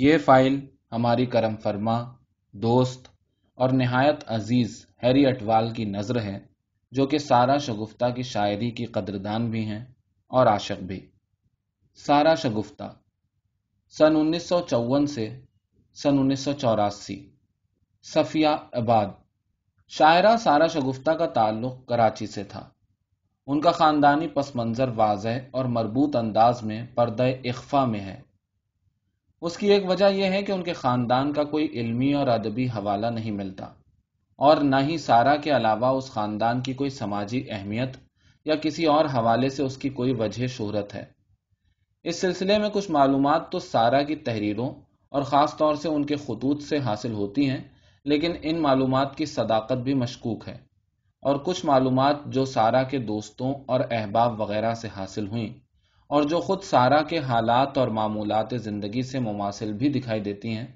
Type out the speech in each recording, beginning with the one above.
ये फ़ाइल हमारी करम फरमा दोस्त और नहायत अजीज़ हैरी अटवाल की नज़र है जो कि सारा शगुफ्ता की शायरी की कदरदान भी हैं और आशक भी सारा शगुफ्ता सन उन्नीस सौ चौवन से सन उन्नीस सौ चौरासी सफिया आबाद शायरा सारा शगुफ्ता का ताल्लुक कराची से था उनका ख़ानदानी पस मंज़र वाज और मरबूत अंदाज में पर्दा इख्फा में है उसकी एक वजह यह है कि उनके ख़ानदान का कोई इल्मी और अदबी हवाला नहीं मिलता और ना ही सारा के अलावा उस ख़ानदान की कोई समाजी अहमियत या किसी और हवाले से उसकी कोई वजह शहरत है इस सिलसिले में कुछ मालूम तो सारा की तहरीरों और ख़ास तौर से उनके खतूत से हासिल होती हैं लेकिन इन मालूम की सदाकत भी मशकूक है और कुछ मालूम जो सारा के दोस्तों और अहबाब वगैरह से हासिल हुई और जो ख़ुद सारा के हालात और मामूल ज़िंदगी से मुमासिल भी दिखाई देती हैं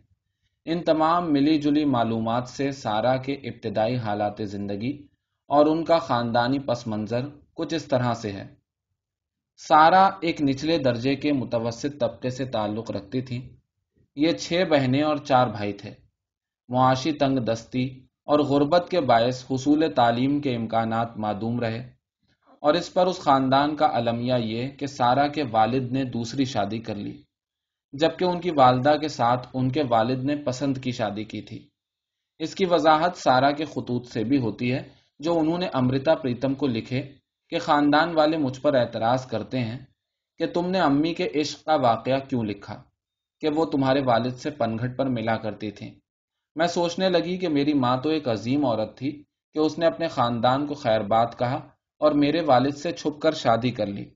इन तमाम मिली जुली मालूम से सारा के इब्तदाई हालात ज़िंदगी और उनका ख़ानदानी पस मंज़र कुछ इस तरह से है सारा एक निचले दर्जे के मुतवसत तबके से ताल्लुक़ रखती थी ये छः बहनें और चार भाई थे मुआशी तंग दस्ती और गुर्बत के बायस हसूल तालीम के इम्कान मादूम रहे और इस पर उस खानदान का अलमिया ये कि सारा के वालिद ने दूसरी शादी कर ली जबकि उनकी वालदा के साथ उनके वालिद ने पसंद की शादी की थी इसकी वजाहत सारा के खतूत से भी होती है जो उन्होंने अमृता प्रीतम को लिखे कि ख़ानदान वाले मुझ पर एतराज़ करते हैं कि तुमने अम्मी के इश्क का वाक़ क्यों लिखा कि वो तुम्हारे वालिद से पनघट पर मिला करती थी मैं सोचने लगी कि मेरी माँ तो एक अजीम औरत थी कि उसने अपने ख़ानदान को खैरबाद कहा और मेरे वालिद से छुप कर शादी कर ली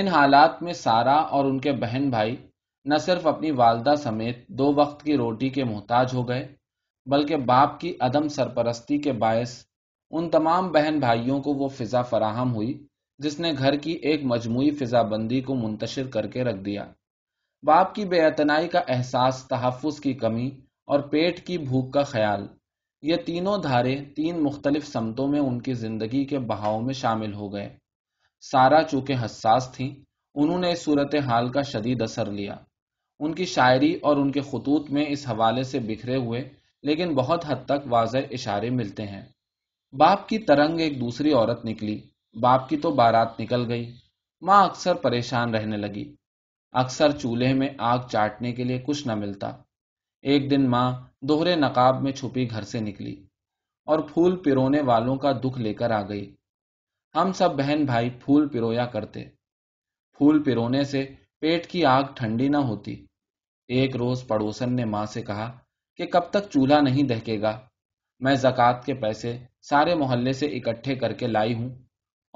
इन हालात में सारा और उनके बहन भाई न सिर्फ अपनी वालदा समेत दो वक्त की रोटी के मोहताज हो गए बल्कि बाप की अदम सरपरस्ती के बायस उन तमाम बहन भाइयों को वो फिज़ा फराहम हुई जिसने घर की एक मजमू फिज़ाबंदी को मुंतशर करके रख दिया बाप की बेअतनाई का एहसास तहफ़ की कमी और पेट की भूख का ख्याल ये तीनों धारे तीन मुख्तलिफ समतों में उनकी जिंदगी के बहाव में शामिल हो गए सारा चूंकि हसास थी उन्होंने इस सूरत हाल का शदीद असर लिया उनकी शायरी और उनके खतूत में इस हवाले से बिखरे हुए लेकिन बहुत हद तक वाज इशारे मिलते हैं बाप की तरंग एक दूसरी औरत निकली बाप की तो बारात निकल गई माँ अक्सर परेशान रहने लगी अक्सर चूल्हे में आग चाटने के लिए कुछ न मिलता एक दिन माँ दोहरे नकाब में छुपी घर से निकली और फूल पिरोने वालों का दुख लेकर आ गई हम सब बहन भाई फूल पिरोया करते फूल पिरोने से पेट की आग ठंडी न होती एक रोज पड़ोसन ने माँ से कहा कि कब तक चूल्हा नहीं दहकेगा मैं जक़ात के पैसे सारे मोहल्ले से इकट्ठे करके लाई हूँ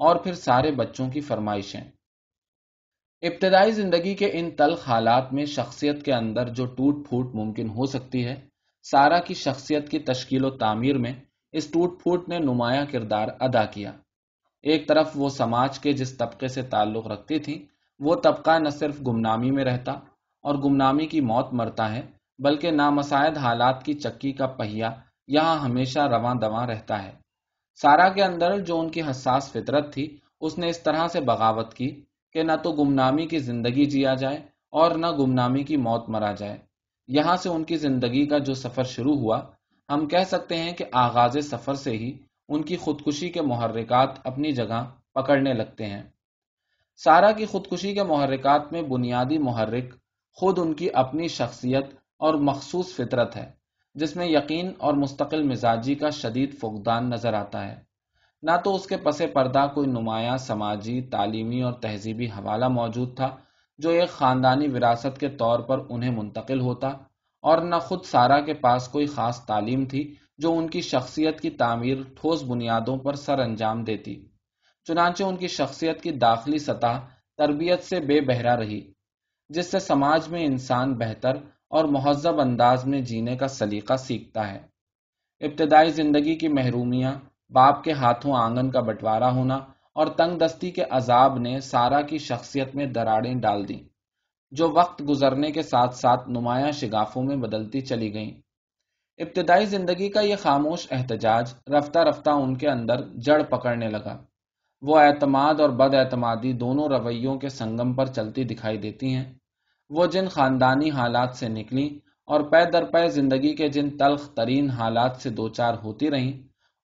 और फिर सारे बच्चों की फरमाइशें इब्तदाई ज़िंदगी के इन तलख हालात में शख्सियत के अंदर जो टूट फूट मुमकिन हो सकती है सारा की शख्सियत की तश्कील तामीर में इस टूट फूट ने नुमाया किरदार अदा किया एक तरफ वो समाज के जिस तबके से ताल्लुक़ रखती थी वो तबका न सिर्फ गुमनामी में रहता और गुमनामी की मौत मरता है बल्कि नामसायद हालात की चक्की का पहिया यहाँ हमेशा रवा दवा रहता है सारा के अंदर जो उनकी हसास फितरत थी उसने इस तरह से बगावत की कि ना तो गुमनामी की जिंदगी जिया जाए और न गुमनामी की मौत मरा जाए यहाँ से उनकी जिंदगी का जो सफर शुरू हुआ हम कह सकते हैं कि आगाज सफर से ही उनकी खुदकुशी के महर्रिकात अपनी जगह पकड़ने लगते हैं सारा की खुदकुशी के महर्रिकात में बुनियादी महर्रिक खुद उनकी अपनी शख्सियत और मखसूस फितरत है जिसमें यकीन और मुस्तकिल मिजाजी का शदीद फुकदान नजर आता है ना तो उसके पसे पर्दा कोई नुमाया समाजी तालीमी और तहजीबी हवाला मौजूद था जो एक ख़ानदानी विरासत के तौर पर उन्हें मुंतकिल होता और न खुद सारा के पास कोई ख़ास तालीम थी जो उनकी शख्सियत की तामीर ठोस बुनियादों पर सर अंजाम देती चुनाचे उनकी शख्सियत की दाखिली सतह तरबियत से बेबहरा रही जिससे समाज में इंसान बेहतर और महजब अंदाज में जीने का सलीका सीखता है इब्तदाई ज़िंदगी की महरूमियाँ बाप के हाथों आंगन का बंटवारा होना और तंगदस्ती के अजाब ने सारा की शख्सियत में दरारें डाल दी जो वक्त गुजरने के साथ साथ नुमाया शिगाफों में बदलती चली गईं इब्तदाई जिंदगी का यह खामोश एहतजाज रफ्ता रफ्ता उनके अंदर जड़ पकड़ने लगा वो एतमाद और बदएतमादी दोनों रवैयों के संगम पर चलती दिखाई देती हैं वो जिन खानदानी हालात से निकली और पै दर पै जिंदगी के जिन तल्ख तरीन हालात से दो चार होती रहीं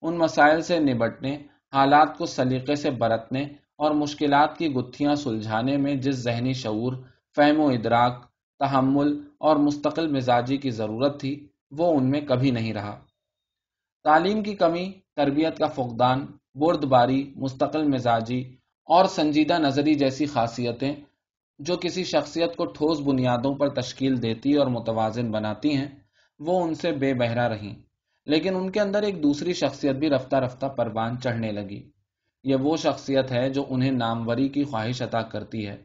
उन मसाइल से निबटने हालात को सलीके से बरतने और मुश्किल की गुत्थियाँ सुलझाने में जिस जहनी शूर फहम व इदराक तहमुल और मुस्तकिल मिजाजी की ज़रूरत थी वो उनमें कभी नहीं रहा तालीम की कमी तरबियत का फुकदान बुर्दबारी मुस्तकिल मिजाजी और संजीदा नजरी जैसी खासियतें जो किसी शख्सियत को ठोस बुनियादों पर तश्कील देती और मुतवाजन बनाती हैं वो उनसे बेबहरा रहीं लेकिन उनके अंदर एक दूसरी शख्सियत भी रफ्ता रफ्ता परवान चढ़ने लगी यह वो शख्सियत है जो उन्हें नामवरी की ख्वाहिश अता करती है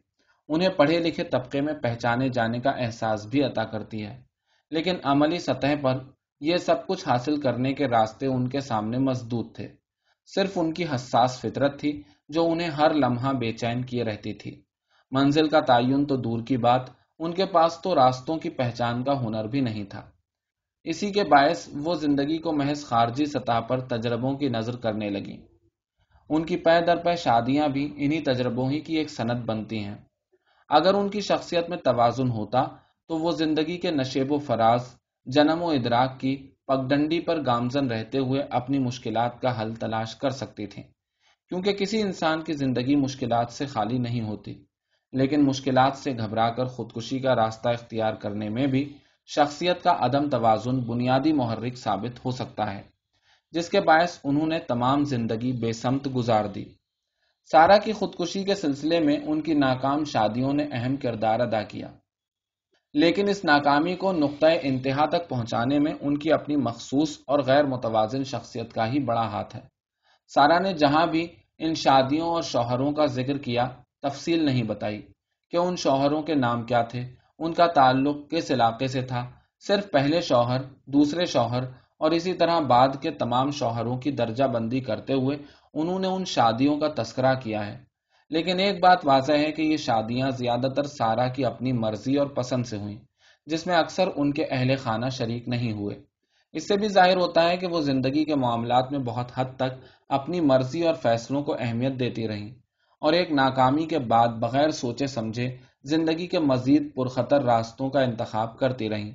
उन्हें पढ़े लिखे तबके में पहचाने जाने का एहसास भी अता करती है लेकिन अमली सतह पर यह सब कुछ हासिल करने के रास्ते उनके सामने मजदूत थे सिर्फ उनकी हसास फितरत थी जो उन्हें हर लम्हा बेचैन किए रहती थी मंजिल का तयन तो दूर की बात उनके पास तो रास्तों की पहचान का हुनर भी नहीं था इसी के बायस वो जिंदगी को महज खारजी सतह पर तजर्बों की नज़र करने लगी उनकी पै दर पै शादियां भी इन्हीं तजर्बों ही की एक सनत बनती हैं अगर उनकी शख्सियत में तोज़ुन होता तो वो जिंदगी के नशेब फराज जन्म व इदराक की पगडंडी पर गामजन रहते हुए अपनी मुश्किल का हल तलाश कर सकती थी क्योंकि किसी इंसान की जिंदगी मुश्किल से खाली नहीं होती लेकिन मुश्किल से घबरा कर खुदकुशी का रास्ता इख्तियार करने में भी शख्सियत का अदम तोज़ुन बुनियादी महरिक साबित हो सकता है जिसके बायस उन्होंने तमाम जिंदगी बेसमत गुजार दी सारा की खुदकुशी के सिलसिले में उनकी नाकाम शादियों ने अहम किरदार अदा किया लेकिन इस नाकामी को नुक़ इंतहा तक पहुंचाने में उनकी अपनी मखसूस और गैर मुतवाजन शख्सियत का ही बड़ा हाथ है सारा ने जहां भी इन शादियों और शोहरों का जिक्र किया तफसील नहीं बताई कि उन शोहरों के नाम क्या थे उनका ताल्लुक किस इलाके से था सिर्फ पहले शौहर दूसरे शौहर और इसी तरह बाद के तमाम शौहरों की दर्जाबंदी करते हुए उन्होंने उन शादियों का तस्करा किया है लेकिन एक बात वाजह है कि ये शादियां ज्यादातर सारा की अपनी मर्जी और पसंद से हुई जिसमें अक्सर उनके अहले खाना शरीक नहीं हुए इससे भी जाहिर होता है कि वो जिंदगी के मामला में बहुत हद तक अपनी मर्जी और फैसलों को अहमियत देती रहीं और एक नाकामी के बाद बगैर सोचे समझे जिंदगी के मजीद पुरखतर रास्तों का इंतखब करती रहीं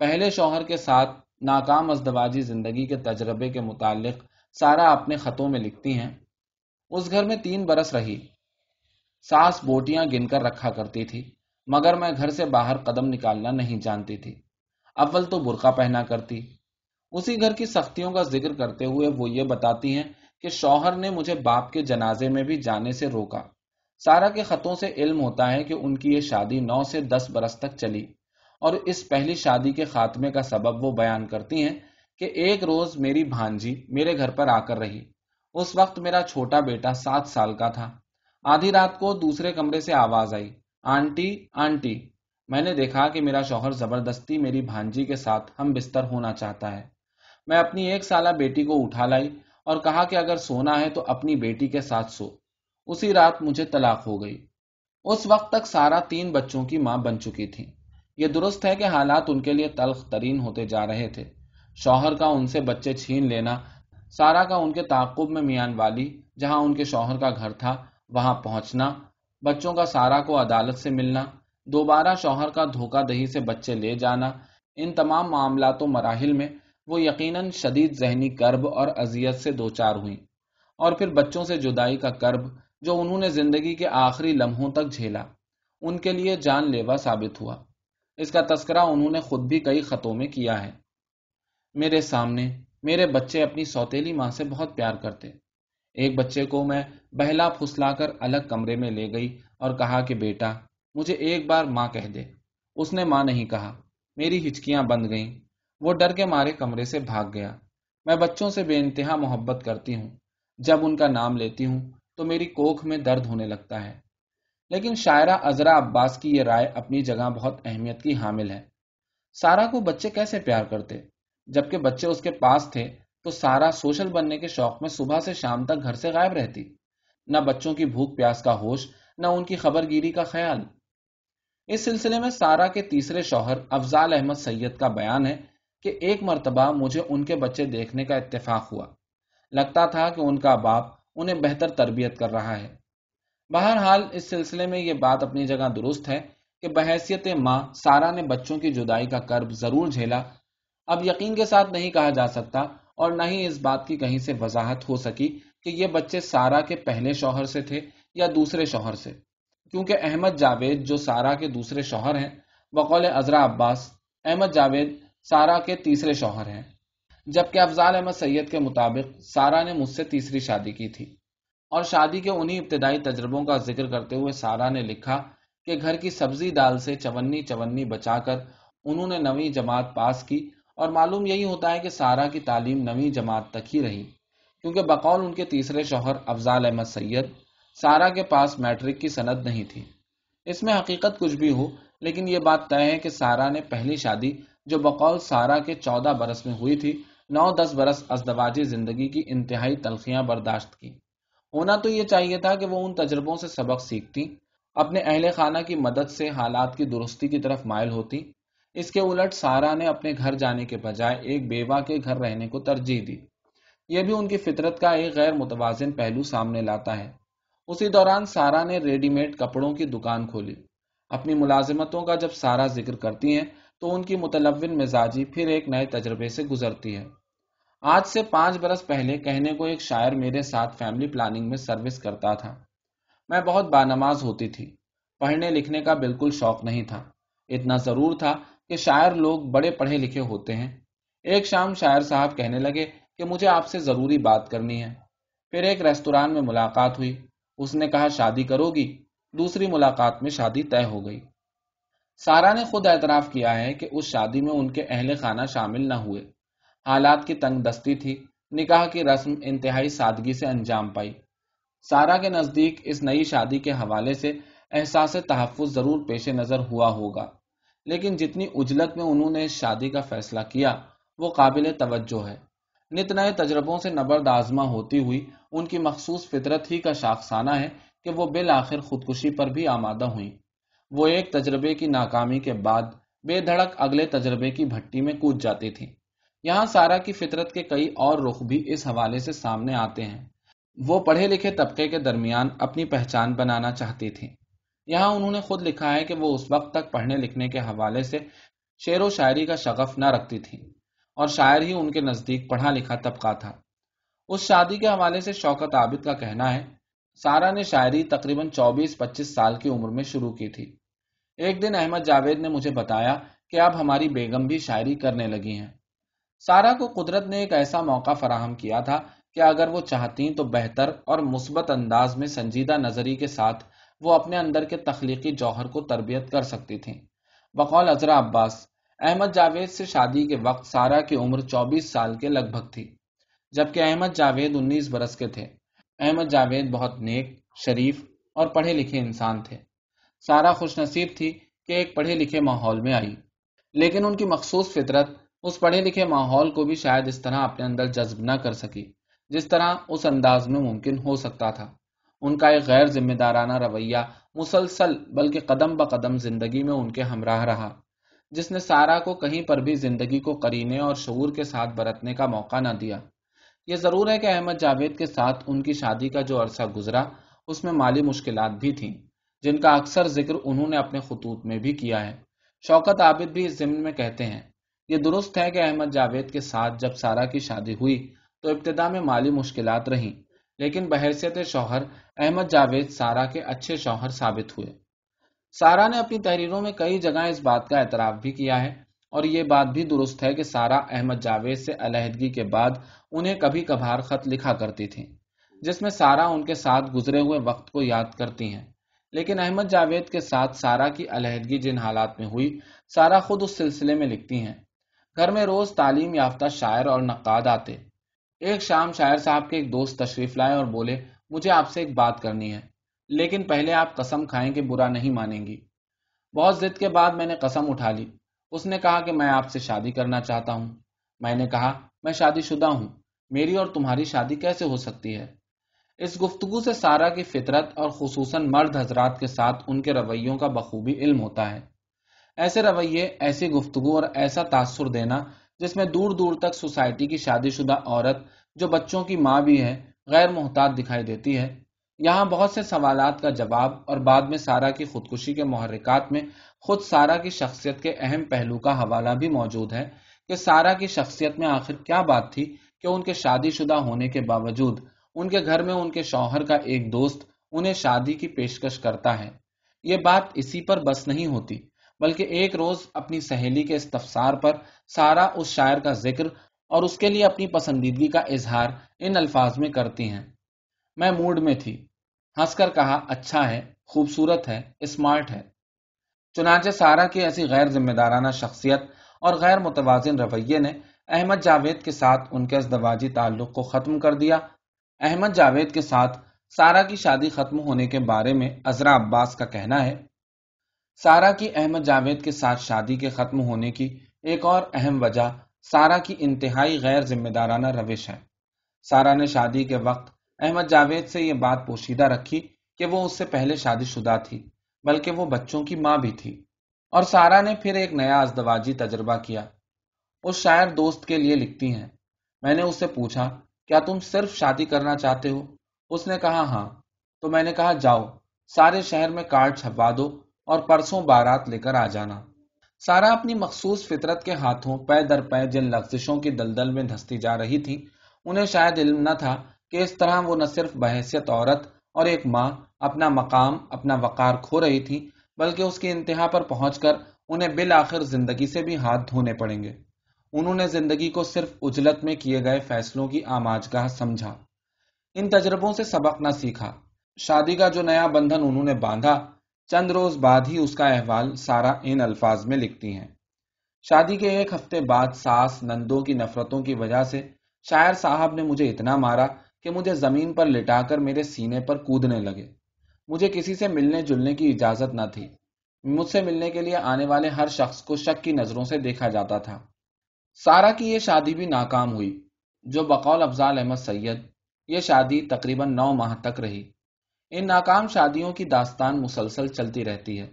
पहले शोहर के साथ नाकाम अजदवाजी ज़िंदगी के तजर्बे के मुतल सारा अपने ख़तों में लिखती हैं उस घर में तीन बरस रही सास बोटियां गिनकर रखा करती थी मगर मैं घर से बाहर कदम निकालना नहीं जानती थी अव्वल तो बुरका पहना करती उसी घर की सख्तियों का जिक्र करते हुए वो ये बताती हैं कि शौहर ने मुझे बाप के जनाजे में भी जाने से रोका सारा के ख़तों से इल्म होता है कि उनकी ये शादी नौ से दस बरस तक चली और इस पहली शादी के खात्मे का सबब वो बयान करती हैं कि एक रोज़ मेरी भांजी मेरे घर पर आकर रही उस वक्त मेरा छोटा बेटा सात साल का था आधी रात को दूसरे कमरे से आवाज़ आई आंटी आंटी मैंने देखा कि मेरा शोहर ज़बरदस्ती मेरी भांजी के साथ हम बिस्तर होना चाहता है मैं अपनी एक साल बेटी को उठा लाई और कहा कि अगर सोना है तो अपनी बेटी के साथ सो उसी रात मुझे तलाक हो गई उस वक्त तक सारा तीन बच्चों की मां बन चुकी थी ये दुरुस्त है कि हालात उनके लिए तलख तरीन होते जा रहे थे शौहर का उनसे बच्चे छीन लेना सारा का उनके ताकुब में मियान वाली जहां उनके शोहर का घर था वहां पहुंचना बच्चों का सारा को अदालत से मिलना दोबारा शोहर का धोखा दही से बच्चे ले जाना इन तमाम मामला तो मराहल में वो यकीन शदीद जहनी कर्ब और अजियत से दो चार हुई और फिर बच्चों से जुदाई का कर्ब जो उन्होंने जिंदगी के आखिरी लम्हों तक झेला उनके लिए जानलेवा साबित हुआ इसका तस्करा उन्होंने खुद भी कई खतों में किया है मेरे सामने मेरे बच्चे अपनी सौतेली माँ से बहुत प्यार करते एक बच्चे को मैं बहला फुसलाकर अलग कमरे में ले गई और कहा कि बेटा मुझे एक बार माँ कह दे उसने माँ नहीं कहा मेरी हिचकियां बंद गई वो डर के मारे कमरे से भाग गया मैं बच्चों से बेनतहा मोहब्बत करती हूँ जब उनका नाम लेती हूँ तो मेरी कोख में दर्द होने लगता है लेकिन शायरा अजरा अब्बास की यह राय अपनी जगह बहुत अहमियत की हामिल है सारा को बच्चे कैसे प्यार करते जबकि बच्चे उसके पास थे तो सारा सोशल बनने के शौक में सुबह से शाम तक घर से गायब रहती न बच्चों की भूख प्यास का होश न उनकी खबरगिरी का ख्याल इस सिलसिले में सारा के तीसरे शौहर अफजाल अहमद सैयद का बयान है कि एक मरतबा मुझे उनके बच्चे देखने का इतफाक हुआ लगता था कि उनका बाप उन्हें बेहतर तरबियत कर रहा है बहरहाल इस सिलसिले में यह बात अपनी जगह दुरुस्त है कि बहसीत माँ सारा ने बच्चों की जुदाई का कर्ब जरूर झेला अब यकीन के साथ नहीं कहा जा सकता और न ही इस बात की कहीं से वजाहत हो सकी कि ये बच्चे सारा के पहले शोहर से थे या दूसरे शोहर से क्योंकि अहमद जावेद जो सारा के दूसरे शौहर हैं बकौल अजरा अब्बास अहमद जावेद सारा के तीसरे शौहर हैं जबकि अफजाल अहमद सैयद के मुताबिक सारा ने मुझसे तीसरी शादी की थी और शादी के उन्हीं इब्तदाई तजर्बों का जिक्र करते हुए सारा ने लिखा कि घर की सब्जी दाल से चवन्नी चवन्नी बचा कर उन्होंने नवी जमात पास की और मालूम यही होता है कि सारा की तालीम नवी जमात तक ही रही क्योंकि बकौल उनके तीसरे शौहर अफजाल अहमद सैयद सारा के पास मैट्रिक की सनद नहीं थी इसमें हकीकत कुछ भी हो लेकिन ये बात तय है कि सारा ने पहली शादी जो बकौल सारा के चौदह बरस में हुई थी नौ दस बरस अजदवाजी ज़िंदगी की इंतहाई तलखियाँ बर्दाश्त की होना तो ये चाहिए था कि वो उन तजर्बों से सबक सीखती अपने अहल खाना की मदद से हालात की दुरुस्ती की तरफ मायल होती इसके उलट सारा ने अपने घर जाने के बजाय एक बेवा के घर रहने को तरजीह दी यह भी उनकी फितरत का एक गैर मुतवाजन पहलू सामने लाता है उसी दौरान सारा ने रेडीमेड कपड़ों की दुकान खोली अपनी मुलाजमतों का जब सारा जिक्र करती हैं तो उनकी मुतलविन मिजाजी फिर एक नए तजर्बे से गुजरती है आज से पांच बरस पहले कहने को एक शायर मेरे साथ फैमिली प्लानिंग में सर्विस करता था मैं बहुत बानमाज होती थी पढ़ने लिखने का बिल्कुल शौक नहीं था इतना जरूर था कि शायर लोग बड़े पढ़े लिखे होते हैं एक शाम शायर साहब कहने लगे कि मुझे आपसे ज़रूरी बात करनी है फिर एक रेस्तोरान में मुलाकात हुई उसने कहा शादी करोगी दूसरी मुलाकात में शादी तय हो गई सारा ने खुद एतराफ़ किया है कि उस शादी में उनके अहल खाना शामिल न हुए हालात की तंग दस्ती थी निकाह की रस्म इंतहाई सादगी से अंजाम पाई सारा के नज़दीक इस नई शादी के हवाले से एहसास तहफ़ ज़रूर पेश नज़र हुआ होगा लेकिन जितनी उजलत में उन्होंने इस शादी का फैसला किया वो काबिल तवज्जो है नित नए तजर्बों से नबर्द आजमा होती हुई उनकी मखसूस फितरत ही का शाखसाना है कि वो बिल आखिर खुदकुशी पर भी आमादा हुई वो एक तजर्बे की नाकामी के बाद बेधड़क अगले तजर्बे की भट्टी में कूद जाती थी यहाँ सारा की फितरत के कई और रुख भी इस हवाले से सामने आते हैं वो पढ़े लिखे तबके के दरमियान अपनी पहचान बनाना चाहती थी यहाँ उन्होंने खुद लिखा है कि वो उस वक्त तक पढ़ने लिखने के हवाले से शेर व शायरी का शगफ न रखती थी और शायर ही उनके नज़दीक पढ़ा लिखा तबका था उस शादी के हवाले से शौकत आबिद का कहना है सारा ने शायरी तकरीबन चौबीस पच्चीस साल की उम्र में शुरू की थी एक दिन अहमद जावेद ने मुझे बताया कि अब हमारी बेगम भी शायरी करने लगी हैं सारा को कुदरत ने एक ऐसा मौका फराहम किया था कि अगर वो चाहती तो बेहतर और मुस्बत अंदाज में संजीदा नजरी के साथ वो अपने अंदर के तख्लीकी जौहर को तरबियत कर सकती थी बकौल अजरा अब्बास अहमद जावेद से शादी के वक्त सारा की उम्र चौबीस साल के लगभग थी जबकि अहमद जावेद उन्नीस बरस के थे अहमद जावेद बहुत नेक शरीफ और पढ़े लिखे इंसान थे सारा खुशनसीब थी कि एक पढ़े लिखे माहौल में आई लेकिन उनकी मखसूस फितरत उस पढ़े लिखे माहौल को भी शायद इस तरह अपने अंदर जज्ब न कर सकी जिस तरह उस अंदाज में मुमकिन हो सकता था उनका एक गैर जिम्मेदाराना रवैया मुसलसल बल्कि कदम ब कदम जिंदगी में उनके हमराह रहा जिसने सारा को कहीं पर भी जिंदगी को करीने और शूर के साथ बरतने का मौका न दिया ये ज़रूर है कि अहमद जावेद के साथ उनकी शादी का जो अरसा गुजरा उसमें माली मुश्किल भी थीं जिनका अक्सर जिक्र उन्होंने अपने खतूत में भी किया है शौकत आबिद भी इस जिम्न में कहते हैं ये दुरुस्त है कि अहमद जावेद के साथ जब सारा की शादी हुई तो इब्तदा में माली मुश्किल रहीं लेकिन बहरसियत शोहर अहमद जावेद सारा के अच्छे शौहर साबित हुए सारा ने अपनी तहरीरों में कई जगह इस बात का एतराफ़ भी किया है और ये बात भी दुरुस्त है कि सारा अहमद जावेद से अलहदगी के बाद उन्हें कभी कभार ख़त लिखा करती थी जिसमें सारा उनके साथ गुजरे हुए वक्त को याद करती हैं लेकिन अहमद जावेद के साथ सारा की अलहदगी जिन हालात में हुई सारा खुद उस सिलसिले में लिखती हैं घर में रोज तालीम याफ्ता शायर और नक्काद आते एक शाम शायर साहब के एक दोस्त तशरीफ लाए और बोले मुझे आपसे एक बात करनी है लेकिन पहले आप कसम खाएं कि बुरा नहीं मानेंगी बहुत जिद के बाद मैंने कसम उठा ली उसने कहा कि मैं आपसे शादी करना चाहता हूँ मैंने कहा मैं शादी शुदा हूँ मेरी और तुम्हारी शादी कैसे हो सकती है इस गुफ्तगु से सारा की फितरत और खसूस मर्द हजरात के साथ उनके रवैयों का बखूबी इल्म होता है ऐसे रवैये ऐसी गुफ्तु और ऐसा तासर देना जिसमें दूर दूर तक सोसाइटी की शादीशुदा औरत जो बच्चों की माँ भी है गैर मोहताज दिखाई देती है यहाँ बहुत से सवाल का जवाब और बाद में सारा की खुदकुशी के महरक़ात में खुद सारा की शख्सियत के अहम पहलू का हवाला भी मौजूद है कि सारा की शख्सियत में आखिर क्या बात थी कि उनके शादी शुदा होने के बावजूद उनके घर में उनके शौहर का एक दोस्त उन्हें शादी की पेशकश करता है ये बात इसी पर बस नहीं होती बल्कि एक रोज अपनी सहेली के इस्तफसार पर सारा उस शायर का जिक्र और उसके लिए अपनी पसंदीदगी का इजहार इन अल्फाज में करती हैं मैं मूड में थी हंसकर कहा अच्छा है खूबसूरत है स्मार्ट है चुनाचे सारा की ऐसी गैर जिम्मेदाराना शख्सियत और गैर मुतवाजन रवैये ने अहमद जावेद के साथ उनके असदवाजी ताल्लुक को ख़त्म कर दिया अहमद जावेद के साथ सारा की शादी ख़त्म होने के बारे में अजरा अब्बास का कहना है सारा की अहमद जावेद के साथ शादी के खत्म होने की एक और अहम वजह सारा की इंतहाई गैर जिम्मेदाराना रविश है सारा ने शादी के वक्त अहमद जावेद से ये बात पोशीदा रखी कि वो उससे पहले शादीशुदा थी बल्कि वो बच्चों की माँ भी थी और सारा ने फिर एक नया अजदवाजी तजर्बा किया उस शायर दोस्त के लिए लिखती हैं मैंने उससे पूछा क्या तुम सिर्फ शादी करना चाहते हो उसने कहा हाँ तो मैंने कहा जाओ सारे शहर में कार्ड छपवा दो और परसों बारात लेकर आ जाना सारा अपनी मखसूस फितरत के हाथों पै दर पै जिन लफ्जिशों की दलदल में धंसती जा रही थी उन्हें शायद इल्म न था कि इस तरह वो न सिर्फ बहसीत औरत और एक माँ अपना मकाम अपना वक़ार खो रही थी बल्कि उसकी इंतहा पर पहुँच कर उन्हें बिल आखिर जिंदगी से भी हाथ धोने पड़ेंगे उन्होंने जिंदगी को सिर्फ उजलत में किए गए फैसलों की आमाजगाह समझा इन तजर्बों से सबक न सीखा शादी का जो नया बंधन उन्होंने बांधा चंद रोज बाद ही उसका अहवाल सारा इन अल्फाज में लिखती हैं शादी के एक हफ्ते बाद सास नंदों की नफरतों की वजह से शायर साहब ने मुझे इतना मारा कि मुझे ज़मीन पर लिटाकर मेरे सीने पर कूदने लगे मुझे किसी से मिलने जुलने की इजाज़त न थी मुझसे मिलने के लिए आने वाले हर शख्स को शक की नज़रों से देखा जाता था सारा की ये शादी भी नाकाम हुई जो बकौल अफजाल अहमद सैयद ये शादी तकरीबन नौ माह तक रही इन नाकाम शादियों की दास्तान मुसलसल चलती रहती है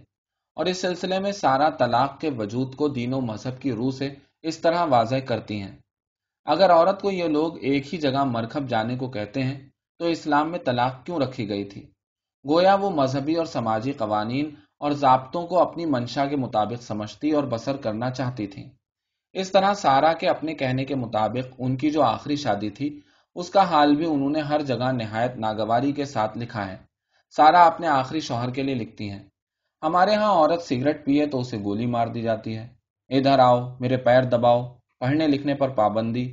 और इस सिलसिले में सारा तलाक के वजूद को दीनों मजहब की रूह से इस तरह वाज करती हैं अगर औरत को ये लोग एक ही जगह मरखब जाने को कहते हैं तो इस्लाम में तलाक क्यों रखी गई थी गोया वो मजहबी और समाजी कवानीन और जबतों को अपनी मंशा के मुताबिक समझती और बसर करना चाहती थी इस तरह सारा के अपने कहने के मुताबिक उनकी जो आखिरी शादी थी उसका हाल भी उन्होंने हर जगह नहायत नागवारी के साथ लिखा है सारा अपने आखिरी शोहर के लिए लिखती हैं हमारे यहाँ औरत सिगरेट पिए तो उसे गोली मार दी जाती है इधर आओ मेरे पैर दबाओ पढ़ने लिखने पर पाबंदी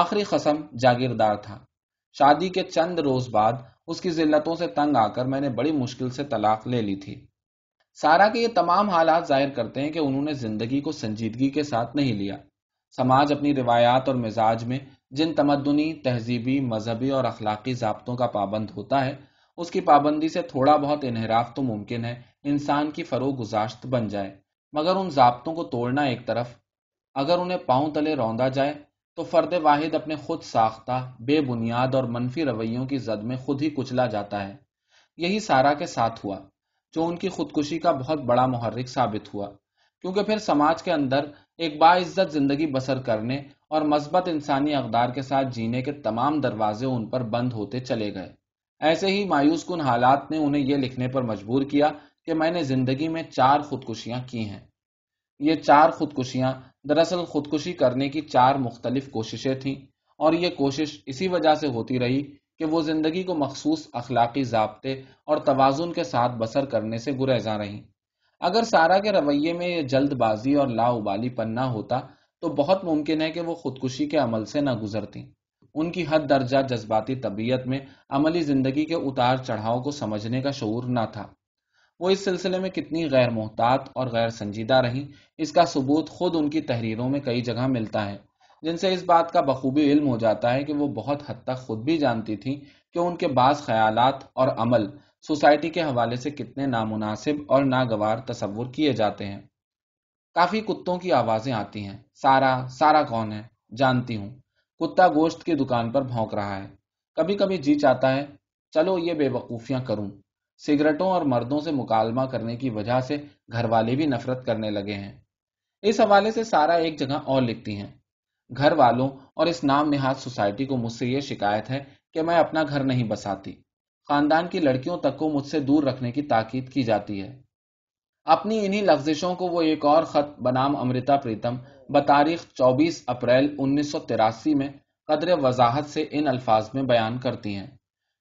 आखिरी कसम जागीरदार था शादी के चंद रोज बाद उसकी जिल्लतों से तंग आकर मैंने बड़ी मुश्किल से तलाक ले ली थी सारा के ये तमाम हालात जाहिर करते हैं कि उन्होंने जिंदगी को संजीदगी के साथ नहीं लिया समाज अपनी रिवायात और मिजाज में जिन तमदनी तहजीबी मजहबी और अखलाकी जबतों का पाबंद होता है उसकी पाबंदी से थोड़ा बहुत इनहराफ तो मुमकिन है इंसान की फरो गुजाश्त बन जाए मगर उन जबतों को तोड़ना एक तरफ अगर उन्हें पाँव तले रौंदा जाए तो फर्द वाहिद अपने खुद साख्ता बेबुनियाद और मनफी रवैयों की जद में खुद ही कुचला जाता है यही सारा के साथ हुआ जो उनकी खुदकुशी का बहुत बड़ा महरिक साबित हुआ क्योंकि फिर समाज के अंदर एक बाइज्जत जिंदगी बसर करने और मस्बत इंसानी अकदार के साथ जीने के तमाम दरवाजे उन पर बंद होते चले गए ऐसे ही मायूस कन हालात ने उन्हें यह लिखने पर मजबूर किया कि मैंने जिंदगी में चार खुदकुशियां की हैं ये चार खुदकुशियां दरअसल खुदकुशी करने की चार मुख्तलिफ कोशिशें थीं और ये कोशिश इसी वजह से होती रही कि वो जिंदगी को मखसूस अखलाकी जबते और तोज़ुन के साथ बसर करने से गुरेजा रहीं अगर सारा के रवैये में ये जल्दबाजी और लाउबाली पन्ना होता तो बहुत मुमकिन है कि वो खुदकुशी के अमल से ना गुजरती उनकी हद दर्जा जज्बाती तबीयत में अमली ज़िंदगी के उतार चढ़ाव को समझने का शूर न था वो इस सिलसिले में कितनी गैर मोहतात और गैर संजीदा रहीं इसका सबूत खुद उनकी तहरीरों में कई जगह मिलता है जिनसे इस बात का बखूबी इल्म हो जाता है कि वो बहुत हद तक खुद भी जानती थी कि उनके बास ख्याल और अमल सोसाइटी के हवाले से कितने नामनासिब और नागवार तस्वुर किए जाते हैं काफ़ी कुत्तों की आवाज़ें आती हैं सारा सारा कौन है जानती हूँ कुत्ता गोश्त की दुकान पर भौंक रहा है कभी कभी जी चाहता है चलो ये बेवकूफ़ियाँ करूं सिगरेटों और मर्दों से मुकालमा करने की वजह से घर वाले भी नफरत करने लगे हैं इस हवाले से सारा एक जगह और लिखती हैं घर वालों और इस नाम निहाद सोसाइटी को मुझसे ये शिकायत है कि मैं अपना घर नहीं बसाती खानदान की लड़कियों तक को मुझसे दूर रखने की ताकीद की जाती है अपनी इन्हीं लफ्जिशों को वो एक और खत बनाम अमृता प्रीतम बतारीख चौबीस अप्रैल उन्नीस सौ तिरासी में कदर वजाहत से इन अल्फाज में बयान करती हैं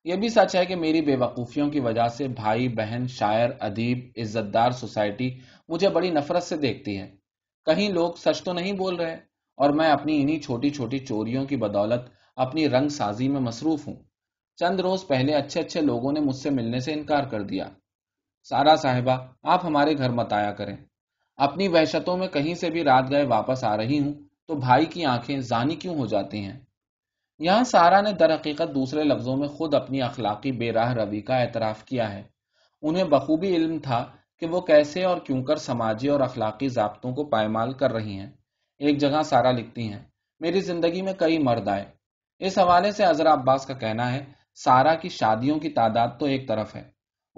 यह भी सच है कि मेरी बेवकूफ़ियों की वजह से भाई बहन शायर अदीब इज़्ज़तदार सोसाइटी मुझे बड़ी नफरत से देखती है कहीं लोग सच तो नहीं बोल रहे और मैं अपनी इन्हीं छोटी छोटी चोरियों की बदौलत अपनी रंग साजी में मसरूफ हूं चंद रोज पहले अच्छे अच्छे लोगों ने मुझसे मिलने से इनकार कर दिया सारा साहिबा आप हमारे घर मत आया करें अपनी वहशतों में कहीं से भी रात गए वापस आ रही हूं तो भाई की आंखें जानी क्यों हो जाती हैं यहां सारा ने दरहकीकत दूसरे लफ्जों में खुद अपनी अखलाकी बेराह रवि का एतराफ़ किया है उन्हें बखूबी इल्म था कि वो कैसे और क्यों कर समाजी और अखलाकी जबतों को पायमाल कर रही हैं एक जगह सारा लिखती हैं मेरी जिंदगी में कई मर्द आए इस हवाले से अजरा अब्बास का कहना है सारा की शादियों की तादाद तो एक तरफ है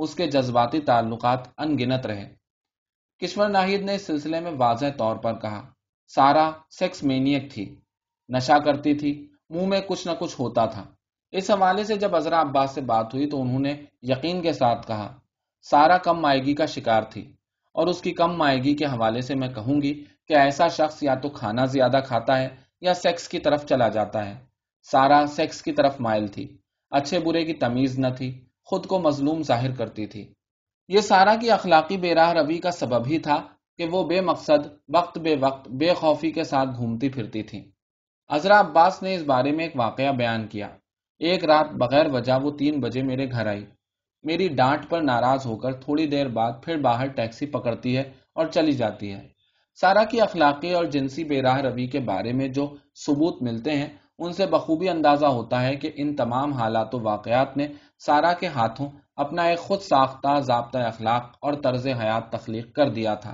उसके जज्बाती ताल्लुकात अनगिनत रहे किस्मत नाहिद ने इस सिलसिले में वाज तौर पर कहा सारा सेक्स मेनियक थी नशा करती थी मुंह में कुछ ना कुछ होता था इस हवाले से जब अजरा अब्बास से बात हुई तो उन्होंने यकीन के साथ कहा सारा कम मायगी का शिकार थी और उसकी कम मायगी के हवाले से मैं कहूंगी कि ऐसा शख्स या तो खाना ज्यादा खाता है या सेक्स की तरफ चला जाता है सारा सेक्स की तरफ मायल थी अच्छे बुरे की तमीज न थी खुद को मजलूम जाहिर करती थी ये सारा की अखलाकी बेराह रवी का सबब ही था कि वो बेमकसद वक्त बे वक्त बेखौफी के साथ घूमती फिरती थी अजरा अब्बास ने इस बारे में एक वाक़ बयान किया एक रात बगैर वजह वो तीन बजे मेरे घर आई मेरी डांट पर नाराज होकर थोड़ी देर बाद फिर बाहर टैक्सी पकड़ती है और चली जाती है सारा की अखलाकी और जिनसी बेराह रवी के बारे में जो सबूत मिलते हैं उनसे बखूबी अंदाज़ा होता है कि इन तमाम हालात वाक़ात ने सारा के हाथों अपना एक खुद साख्ता जबता अखलाक और तर्ज हयात तख्लीक कर दिया था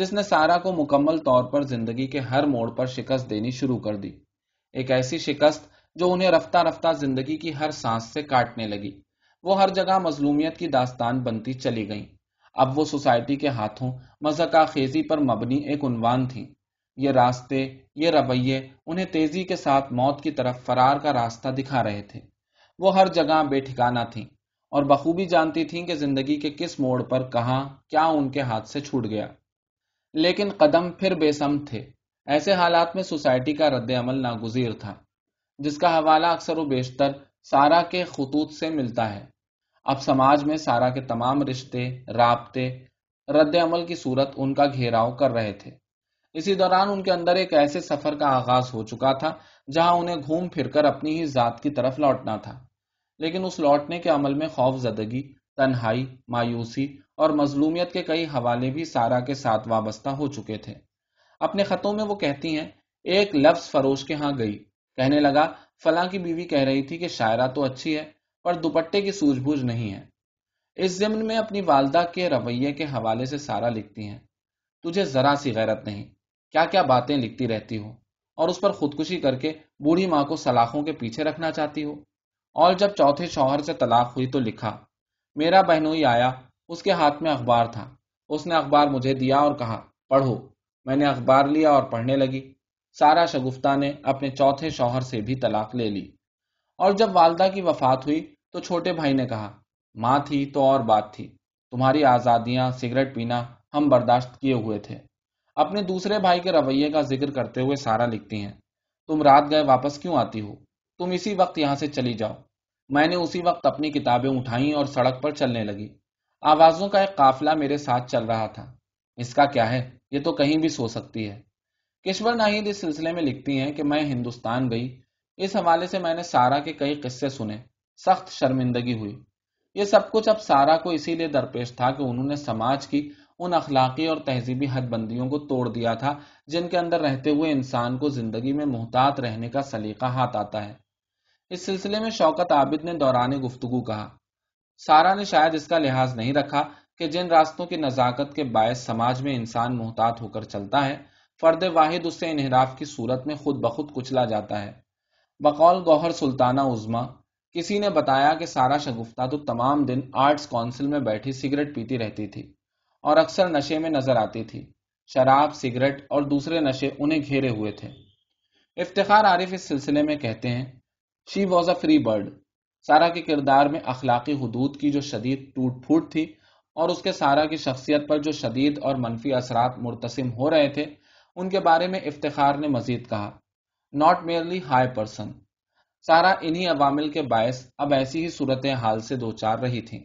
जिसने सारा को मुकम्मल तौर पर जिंदगी के हर मोड़ पर शिकस्त देनी शुरू कर दी एक ऐसी शिकस्त जो उन्हें रफ्ता रफ्ता जिंदगी की हर सांस से काटने लगी वो हर जगह मजलूमियत की दास्तान बनती चली गई अब वो सोसाइटी के हाथों मजका खेजी पर मबनी एक उनवान थी ये रास्ते ये रवैये उन्हें तेजी के साथ मौत की तरफ फरार का रास्ता दिखा रहे थे वो हर जगह बेठिकाना थी और बखूबी जानती थीं कि जिंदगी के किस मोड़ पर कहाँ क्या उनके हाथ से छूट गया लेकिन कदम फिर बेसम थे ऐसे हालात में सोसाइटी का रद्द अमल नागुजर था जिसका हवाला अक्सर व बेशतर सारा के खतूत से मिलता है अब समाज में सारा के तमाम रिश्ते रबते रद्द अमल की सूरत उनका घेराव कर रहे थे इसी दौरान उनके अंदर एक ऐसे सफर का आगाज हो चुका था जहां उन्हें घूम फिरकर अपनी ही जात की तरफ लौटना था लेकिन उस लौटने के अमल में खौफ जदगी तन्हाई मायूसी और मजलूमियत के कई हवाले भी सारा के साथ वाबस्ता हो चुके थे अपने खतों में वो कहती हैं एक लफ्ज फरोश के यहाँ गई कहने लगा फला की बीवी कह रही थी कि शायरा तो अच्छी है पर दुपट्टे की सूझबूझ नहीं है इस जिम्न में अपनी वालदा के रवैये के हवाले से सारा लिखती हैं तुझे जरा सी गैरत नहीं क्या क्या बातें लिखती रहती हो और उस पर खुदकुशी करके बूढ़ी माँ को सलाखों के पीछे रखना चाहती हो और जब चौथे शौहर से तलाक हुई तो लिखा मेरा बहनोई आया उसके हाथ में अखबार था उसने अखबार मुझे दिया और कहा पढ़ो मैंने अखबार लिया और पढ़ने लगी सारा शगुफ्ता ने अपने चौथे शौहर से भी तलाक ले ली और जब वालदा की वफात हुई तो छोटे भाई ने कहा माँ थी तो और बात थी तुम्हारी आजादियां सिगरेट पीना हम बर्दाश्त किए हुए थे अपने दूसरे भाई के रवैये का जिक्र करते हुए सारा लिखती हैं तुम रात गए वापस क्यों आती हो तुम इसी वक्त यहां से चली जाओ मैंने उसी वक्त अपनी किताबें उठाई और सड़क पर चलने लगी आवाजों का एक काफिला मेरे साथ चल रहा था इसका क्या है ये तो कहीं भी सो सकती है किश्वर नाहिद इस सिलसिले में लिखती हैं कि मैं हिंदुस्तान गई इस हवाले से मैंने सारा के कई किस्से सुने सख्त शर्मिंदगी हुई ये सब कुछ अब सारा को इसीलिए दरपेश था कि उन्होंने समाज की उन अखलाकी और तहजीबी हदबंदियों को तोड़ दिया था जिनके अंदर रहते हुए इंसान को जिंदगी में मोहतात रहने का सलीका हाथ आता है इस सिलसिले में शौकत आबिद ने दौरान गुफ्तु कहा सारा ने शायद इसका लिहाज नहीं रखा कि जिन रास्तों की नज़ाकत के बायस समाज में इंसान मोहतात होकर चलता है फर्द वाहिद उससे इनहराफ की सूरत में खुद बखुद कुचला जाता है बकौल गौहर सुल्ताना उज़मा किसी ने बताया कि सारा शगुफ्ता तो तमाम दिन आर्ट्स काउंसिल में बैठी सिगरेट पीती रहती थी और अक्सर नशे में नजर आती थी शराब सिगरेट और दूसरे नशे उन्हें घेरे हुए थे इफ्तार आरिफ इस सिलसिले में कहते हैं she was a free bird Sara के किरदार में अखलाकी हदूद की जो शदीद टूट फूट थी और उसके सारा की शख्सियत पर जो शदीद और मनफी असरा मुतसम हो रहे थे उनके बारे में इफ्तार ने मजीद कहा नॉट मेयरली हाई पर्सन सारा इन्हीं अवामिल के बायस अब ऐसी ही सूरत हाल से दो चार रही थी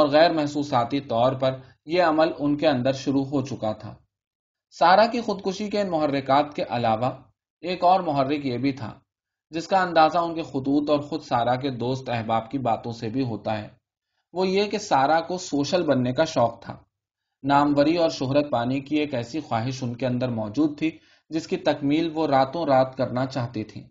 और गैर महसूसाती तौर पर यह अमल उनके अंदर शुरू हो चुका था सारा की खुदकुशी के इन महर्रिकात के अलावा एक और महर्रिक ये भी था जिसका अंदाजा उनके खतूत और खुद सारा के दोस्त अहबाब की बातों से भी होता है वो ये कि सारा को सोशल बनने का शौक था नामवरी और शोहरत पाने की एक ऐसी ख्वाहिश उनके अंदर मौजूद थी जिसकी तकमील वो रातों रात करना चाहती थी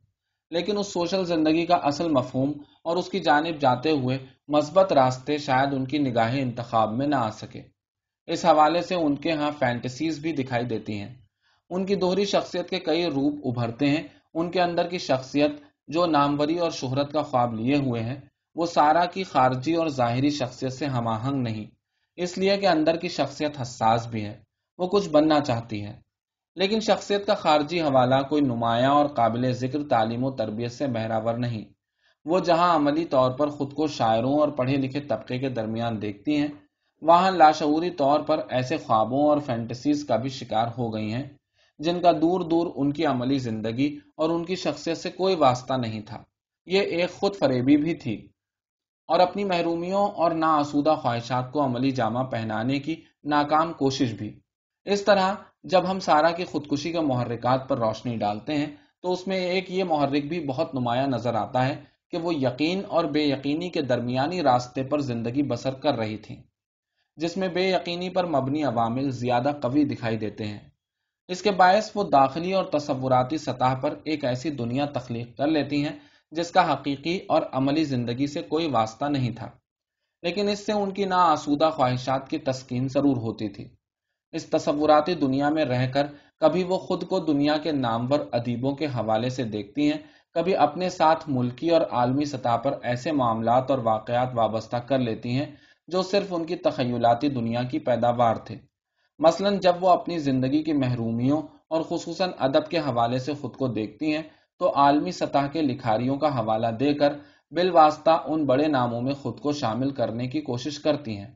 लेकिन उस सोशल जिंदगी का असल मफहम और उसकी जानब जाते हुए मस्बत रास्ते शायद उनकी निगाहें इंतखब में ना आ सके इस हवाले से उनके यहाँ फैंटसीज भी दिखाई देती हैं उनकी दोहरी शख्सियत के कई रूप उभरते हैं उनके अंदर की शख्सियत जो नामवरी और शोहरत का ख्वाब लिए हुए हैं वो सारा की खारजी और ज़ाहरी शख्सियत से हम आहंग नहीं इसलिए कि अंदर की शख्सियत हसास भी है वो कुछ बनना चाहती है लेकिन शख्सियत का खारजी हवाला कोई नुमाया और काबिल ज़िक्र तालीम व तरबियत से बहरावर नहीं वो जहाँ अमली तौर पर ख़ुद को शायरों और पढ़े लिखे तबके के दरमियान देखती हैं वहाँ लाशूरी तौर पर ऐसे ख्वाबों और फैंटसीज का भी शिकार हो गई हैं जिनका दूर दूर उनकी अमली जिंदगी और उनकी शख्सियत से कोई वास्ता नहीं था ये एक खुद फरेबी भी थी और अपनी महरूमियों और नाआसूदा ख्वाहिशात को अमली जामा पहनाने की नाकाम कोशिश भी इस तरह जब हम सारा की खुदकुशी के महर्रिकात पर रोशनी डालते हैं तो उसमें एक ये महर्रिक भी बहुत नुमाया नजर आता है कि वो यकीन और बेयकीनी के दरमियानी रास्ते पर जिंदगी बसर कर रही थी जिसमें बेयकीनी पर मबनी अवामिल ज्यादा कवी दिखाई देते हैं इसके बायस वो दाखिली और तस्वुराती सतह पर एक ऐसी दुनिया तख्लीक कर लेती हैं जिसका हकीकी और अमली ज़िंदगी से कोई वास्ता नहीं था लेकिन इससे उनकी ना आसूदा ख्वाहिशात की तस्किन ज़रूर होती थी इस तस्वुराती दुनिया में रहकर कभी वो खुद को दुनिया के नामवर अदीबों के हवाले से देखती हैं कभी अपने साथ मुल्की और आलमी सतह पर ऐसे मामला और वाक़ात वाबस्ता कर लेती हैं जो सिर्फ उनकी तखयलाती दुनिया की पैदावार थे मसलन जब वो अपनी ज़िंदगी की महरूमियों और खसूस अदब के हवाले से ख़ुद को देखती हैं तो आलमी सतह के लिखारियों का हवाला देकर बिलवास्ता उन बड़े नामों में ख़ुद को शामिल करने की कोशिश करती हैं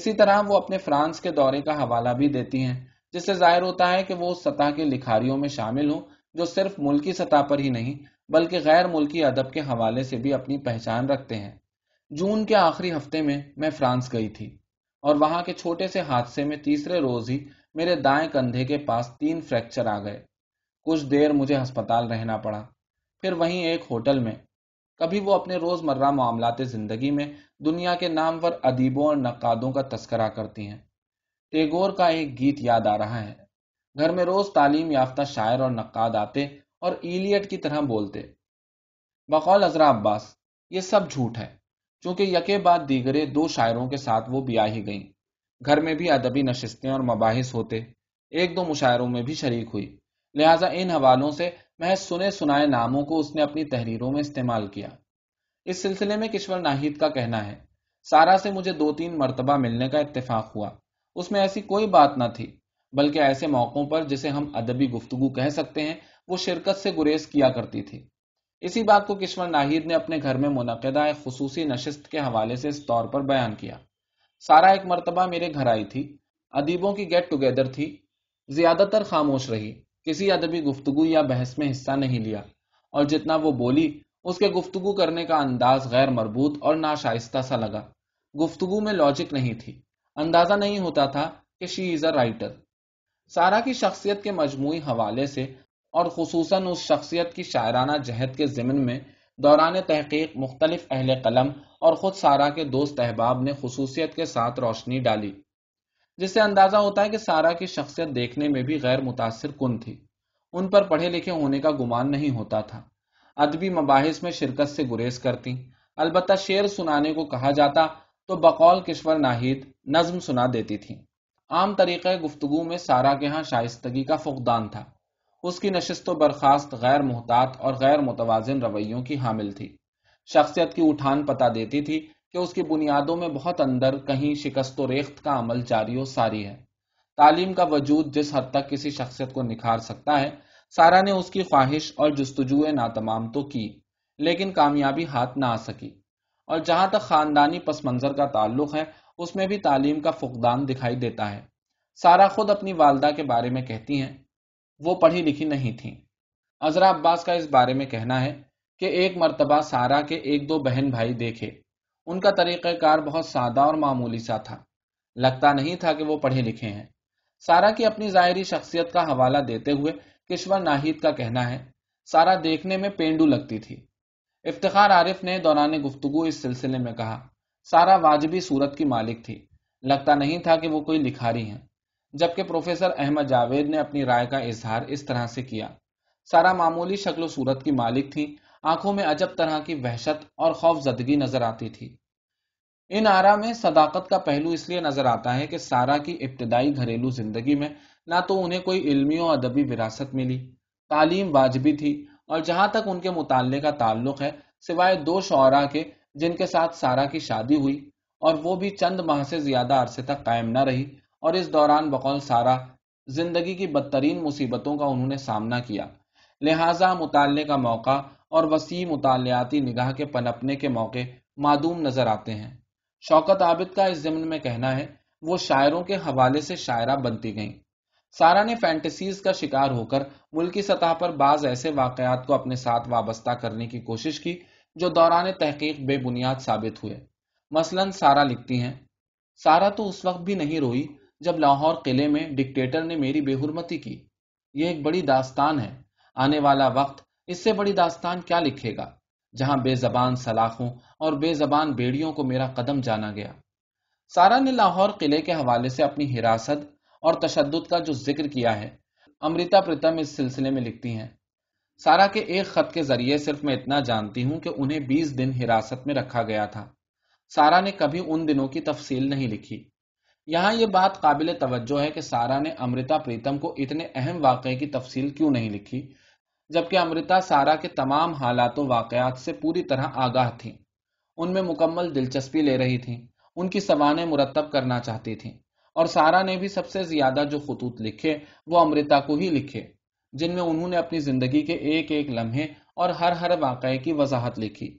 इसी तरह वो अपने फ्रांस के दौरे का हवाला भी देती हैं जिससे जाहिर होता है कि वो उस सतह के लिखारियों में शामिल हों जो सिर्फ मुल्की सतह पर ही नहीं बल्कि गैर मुल्की अदब के हवाले से भी अपनी पहचान रखते हैं जून के आखिरी हफ्ते में मैं फ्रांस गई थी और वहां के छोटे से हादसे में तीसरे रोज ही मेरे दाएं कंधे के पास तीन फ्रैक्चर आ गए कुछ देर मुझे अस्पताल रहना पड़ा फिर वहीं एक होटल में कभी वो अपने रोजमर्रा मामलात जिंदगी में दुनिया के नामवर अदीबों और नक्कादों का तस्करा करती हैं टेगोर का एक गीत याद आ रहा है घर में रोज तालीम याफ्ता शायर और नकाद आते और इलियट की तरह बोलते बकौल अजरा अब्बास ये सब झूठ है चूंकि यके बाद दीगरे दो शायरों के साथ वो ब्याह ही गईं घर में भी अदबी नशस्तें और मबाहिस होते एक दो मुशायरों में भी शरीक हुई लिहाजा इन हवालों से महज सुने सुनाए नामों को उसने अपनी तहरीरों में इस्तेमाल किया इस सिलसिले में किश्वर नाहिद का कहना है सारा से मुझे दो तीन मरतबा मिलने का इत्तेफाक हुआ उसमें ऐसी कोई बात ना थी बल्कि ऐसे मौक़ों पर जिसे हम अदबी गुफ्तगु कह सकते हैं वो शिरकत से गुरेज किया करती थी इसी बात को किश्वर नाहिद ने अपने घर में मुनदा एक खसूसी नशस्त के हवाले से इस तौर पर बयान किया सारा एक मरतबा मेरे घर आई थी अदीबों की गेट टुगेदर थी ज्यादातर खामोश रही किसी अदबी गुफ्तगु या बहस में हिस्सा नहीं लिया और जितना वो बोली उसके गुफ्तु करने का अंदाज गैर मरबूत और नाशाइस्ता सा लगा गुफ्तु में लॉजिक नहीं थी अंदाजा नहीं होता था कि शी इज़ अ राइटर सारा की शख्सियत के मजमू हवाले से और खसूस उस शख्सियत की शायराना जहद के जमन में दौरान तहकीक मुख्तलिफ अहल कलम और ख़ुद सारा के दोस्त अहबाब ने खसूसियत के साथ रोशनी डाली जिससे अंदाज़ा होता है कि सारा की शख्सियत देखने में भी गैर मुतासर कन थी उन पर पढ़े लिखे होने का गुमान नहीं होता था अदबी मबास में शिरकत से गुरेज करती अलबत् शेर सुनाने को कहा जाता तो बकौल किश्वर नाहिद नज्म सुना देती थी आम तरीक़ गुफ्तगु में सारा के यहाँ शाइस्तगी का फुकदान था उसकी नशस्त बर्खास्त गैर मुहतात और गैर मुतवाजन रवैयों की हामिल थी शख्सियत की उठान पता देती थी कि उसकी बुनियादों में बहुत अंदर कहीं शिकस्त रेख्त का अमल जारी व सारी है तालीम का वजूद जिस हद तक किसी शख्सियत को निखार सकता है सारा ने उसकी ख्वाहिश और जस्तजू नातमाम तो की लेकिन कामयाबी हाथ ना आ सकी और जहां तक ख़ानदानी पस मंज़र का ताल्लुक है उसमें भी तालीम का फुकदान दिखाई देता है सारा खुद अपनी वालदा के बारे में कहती हैं वो पढ़ी लिखी नहीं थी अजरा अब्बास का इस बारे में कहना है कि एक मरतबा सारा के एक दो बहन भाई देखे उनका तरीक़ार बहुत सादा और मामूली सा था लगता नहीं था कि वो पढ़े लिखे हैं सारा की अपनी ज़ाहरी शख्सियत का हवाला देते हुए किश्वर नाहिद का कहना है सारा देखने में पेंडू लगती थी इफ्तार आरिफ ने दौरान गुफ्तु इस सिलसिले में कहा सारा वाजबी सूरत की मालिक थी लगता नहीं था कि वो कोई लिखारी हैं जबकि प्रोफेसर अहमद जावेद ने अपनी राय का इजहार इस तरह से किया सारा मामूली शक्ल सूरत की मालिक थी आंखों में अजब तरह की वहशत और खौफ जदगी नजर आती थी इन आरा में सदाकत का पहलू इसलिए नजर आता है कि सारा की इब्तदाई घरेलू जिंदगी में ना तो उन्हें कोई इलमी और अदबी विरासत मिली तालीम वाजबी थी और जहां तक उनके मुताले का ताल्लुक है सिवाय दो शौरा के जिनके साथ सारा की शादी हुई और वो भी चंद माह से ज्यादा अरसे तक कायम न रही और इस दौरान बकौल सारा जिंदगी की बदतरीन मुसीबतों का उन्होंने सामना किया लिहाजा मुताले का मौका और वसी मुतालियाती निगाह के पनपने के मौके मादूम नजर आते हैं शौकत आबिद का इस जमन में कहना है वो शायरों के हवाले से शायरा बनती गई सारा ने फैंटसीज का शिकार होकर मुल्की सतह पर बाज ऐसे वाकयात को अपने साथ वाबस्ता करने की कोशिश की जो दौरान तहकीक बेबुनियाद साबित हुए मसलन सारा लिखती हैं सारा तो उस वक्त भी नहीं रोई जब लाहौर किले में डिक्टेटर ने मेरी बेहरमती की यह एक बड़ी दास्तान है आने वाला वक्त इससे बड़ी दास्तान क्या लिखेगा जहां बेजबान सलाखों और बेजबान बेड़ियों को मेरा कदम जाना गया सारा ने लाहौर किले के हवाले से अपनी हिरासत और तशद का जो जिक्र किया है अमृता प्रीतम इस सिलसिले में लिखती हैं सारा के एक खत के जरिए सिर्फ मैं इतना जानती हूं कि उन्हें 20 दिन हिरासत में रखा गया था सारा ने कभी उन दिनों की तफसील नहीं लिखी यहां ये बात काबिल तवज्जो है कि सारा ने अमृता प्रीतम को इतने अहम वाक़े की तफसील क्यों नहीं लिखी जबकि अमृता सारा के तमाम हालात वाक़ात से पूरी तरह आगाह थी उनमें मुकम्मल दिलचस्पी ले रही थी उनकी सवानें मुरतब करना चाहती थी और सारा ने भी सबसे ज़्यादा जो खतूत लिखे वो अमृता को ही लिखे जिनमें उन्होंने अपनी ज़िंदगी के एक एक लम्हे और हर हर वाक़े की वजाहत लिखी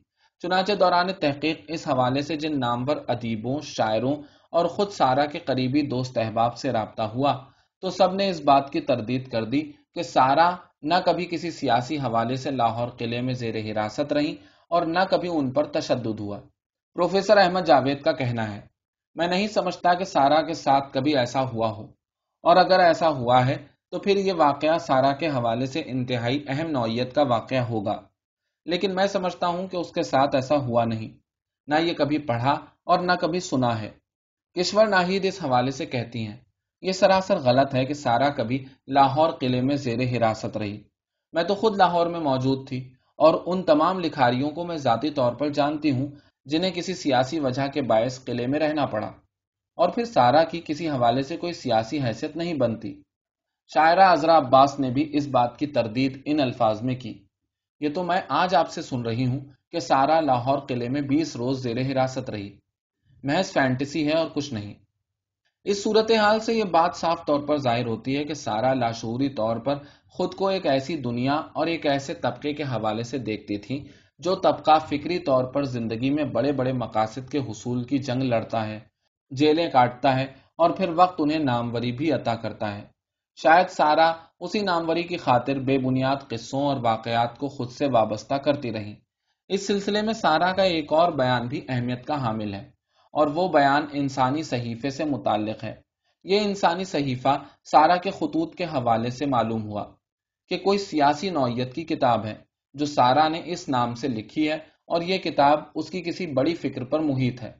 चुनाचे दौरान तहकीक इस हवाले से जिन नामवर अदीबों शायरों और खुद सारा के करीबी दोस्त अहबाब से रबता हुआ तो सब ने इस बात की तरदीद कर दी कि सारा न कभी किसी सियासी हवाले से लाहौर किले में जेर हिरासत रही और न कभी उन पर तशद हुआ प्रोफेसर अहमद जावेद का कहना है मैं नहीं समझता कि सारा के साथ कभी ऐसा हुआ हो और अगर ऐसा हुआ है तो फिर ये वाक़ सारा के हवाले से इंतहाई अहम नौत का वाक़ होगा लेकिन मैं समझता हूं कि उसके साथ ऐसा हुआ नहीं ना ये कभी पढ़ा और ना कभी सुना है किश्वर नाहिद इस हवाले से कहती हैं यह सरासर गलत है कि सारा कभी लाहौर किले में जेर हिरासत रही मैं तो खुद लाहौर में मौजूद थी और उन तमाम लिखारियों को मैं ज़ाती तौर पर जानती हूँ जिन्हें किसी सियासी वजह के बायस किले में रहना पड़ा और फिर सारा की किसी हवाले से कोई सियासी हैसियत नहीं बनती शायरा अजरा अब्बास ने भी इस बात की तरदीद इन अल्फाज में की ये तो मैं आज आपसे सुन रही हूँ कि सारा लाहौर किले में बीस रोज जेर हिरासत रही महज फैंटेसी है और कुछ नहीं इस सूरत हाल से यह बात साफ तौर पर जाहिर होती है कि सारा लाशूरी तौर पर खुद को एक ऐसी दुनिया और एक ऐसे तबके के हवाले से देखती थी जो तबका फिक्री तौर पर जिंदगी में बड़े बड़े मकासद के हसूल की जंग लड़ता है जेलें काटता है और फिर वक्त उन्हें नामवरी भी अता करता है शायद सारा उसी नामवरी की खातिर बेबुनियाद किस्सों और वाकयात को खुद से वाबस्ता करती रही इस सिलसिले में सारा का एक और बयान भी अहमियत का हामिल है और वो बयान इंसानी सहीफे से मुतल है ये इंसानी सहीफा सारा के खतूत के हवाले से मालूम हुआ कि कोई सियासी नौीयत की किताब है जो सारा ने इस नाम से लिखी है और यह किताब उसकी किसी बड़ी फिक्र पर मुहित है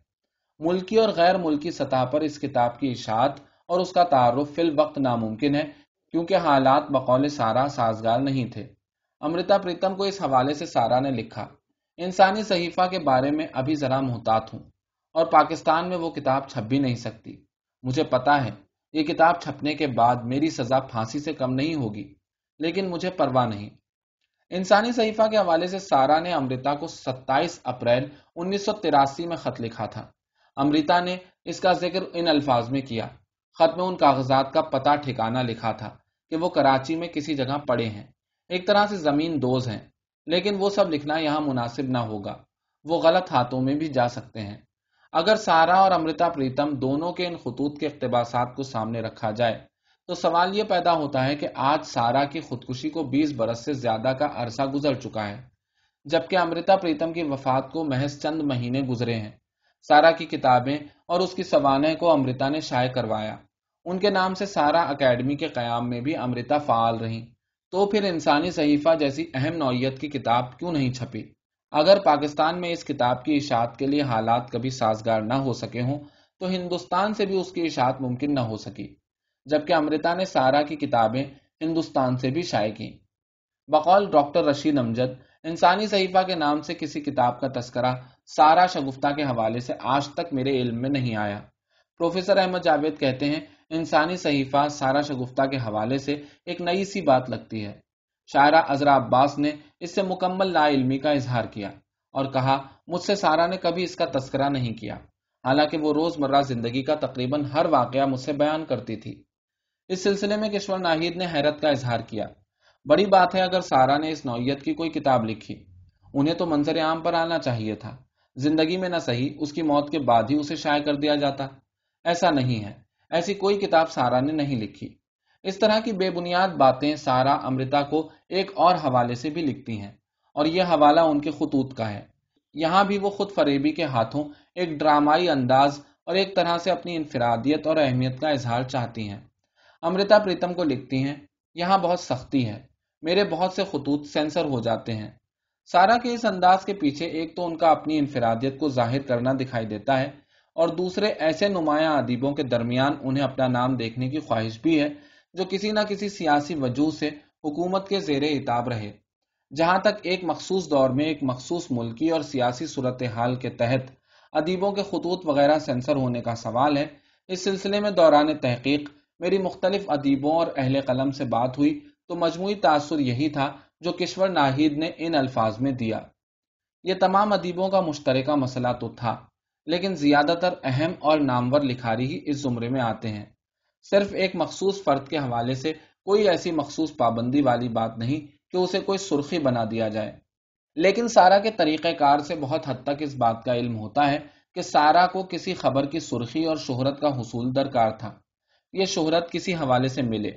मुल्की और गैर मुल्की सतह पर इस किताब की इशात और उसका तारुफ फिल वक्त नामुमकिन है क्योंकि हालात बकौले सारा साजगार नहीं थे अमृता प्रीतम को इस हवाले से सारा ने लिखा इंसानी सहीफा के बारे में अभी जरा मोहतात हूँ और पाकिस्तान में वो किताब छप भी नहीं सकती मुझे पता है ये किताब छपने के बाद मेरी सजा फांसी से कम नहीं होगी लेकिन मुझे परवाह नहीं इंसानी सहीफा के हवाले से सारा ने अमृता को 27 अप्रैल 1983 में खत लिखा था अमृता ने इसका जिक्र इन अल्फाज में किया खत में उन कागजात का पता ठिकाना लिखा था कि वो कराची में किसी जगह पड़े हैं एक तरह से जमीन दोज हैं लेकिन वो सब लिखना यहाँ मुनासिब ना होगा वो गलत हाथों में भी जा सकते हैं अगर सारा और अमृता प्रीतम दोनों के इन खतूत के अकतबास को सामने रखा जाए तो सवाल यह पैदा होता है कि आज सारा की खुदकुशी को 20 बरस से ज्यादा का अरसा गुजर चुका है जबकि अमृता प्रीतम की वफात को महज चंद महीने गुजरे हैं सारा की किताबें और उसकी सवानह को अमृता ने शाये करवाया उनके नाम से सारा अकेडमी के क्याम में भी अमृता फ़ाल रहीं तो फिर इंसानी सहीफा जैसी अहम नौीयत की किताब क्यों नहीं छपी अगर पाकिस्तान में इस किताब की इशात के लिए हालात कभी साजगार न हो सके हों तो हिंदुस्तान से भी उसकी इशात मुमकिन न हो सकी जबकि अमृता ने सारा की किताबें हिंदुस्तान से भी शाये की बकौल डॉक्टर रशीद अमजद इंसानी सहीफा के नाम से किसी किताब का तस्करा सारा शगुफ्ता के हवाले से आज तक मेरे इल्म में नहीं आया प्रोफेसर अहमद जावेद कहते हैं इंसानी सहीफा सारा शगुफ्ता के हवाले से एक नई सी बात लगती है शायरा अजरा अब्बास ने इससे मुकम्मल लाइल्मी का इजहार किया और कहा मुझसे सारा ने कभी इसका तस्करा नहीं किया हालांकि वो रोज़मर्रा ज़िंदगी का तकरीबन हर वाक़ मुझसे बयान करती थी इस सिलसिले में किश्वर नाहिद ने हैरत का इजहार किया बड़ी बात है अगर सारा ने इस नौत की कोई किताब लिखी उन्हें तो मंजर आम पर आना चाहिए था जिंदगी में न सही उसकी मौत के बाद ही उसे शाय कर दिया जाता ऐसा नहीं है ऐसी कोई किताब सारा ने नहीं लिखी इस तरह की बेबुनियाद बातें सारा अमृता को एक और हवाले से भी लिखती हैं और यह हवाला उनके खतूत का है यहाँ भी वो खुद फरेबी के हाथों एक ड्रामाई अंदाज और एक तरह से अपनी इनफरादियत और अहमियत का इजहार चाहती हैं अमृता प्रीतम को लिखती हैं यहाँ बहुत सख्ती है मेरे बहुत से खतूत सेंसर हो जाते हैं सारा के इस अंदाज के पीछे एक तो उनका अपनी इनफरादियत को जाहिर करना दिखाई देता है और दूसरे ऐसे नुमाया अदीबों के दरमियान उन्हें अपना नाम देखने की ख्वाहिश भी है जो किसी न किसी सियासी वजूद से हुकूमत के जेर इताब रहे जहां तक एक मखसूस दौर में एक मखसूस मुल्की और सियासी सूरत हाल के तहत अदीबों के खतूत वगैरह सेंसर होने का सवाल है इस सिलसिले में दौरान तहकीक मेरी मुख्तलिफ अदीबों और अहल कलम से बात हुई तो मजमू तासर यही था जो किश्वर नाहिद ने इन अल्फाज में दिया ये तमाम अदीबों का मुश्तर मसला तो था लेकिन ज़्यादातर अहम और नामवर लिखारी ही इस ज़ुमरे में आते हैं सिर्फ एक मखसूस फर्द के हवाले से कोई ऐसी मखसूस पाबंदी वाली बात नहीं कि उसे कोई सुर्खी बना दिया जाए लेकिन सारा के तरीक़ाकार से बहुत हद तक इस बात का इल्म होता है कि सारा को किसी खबर की सुर्खी और शोहरत का हसूल दरकार था ये शोहरत किसी हवाले से मिले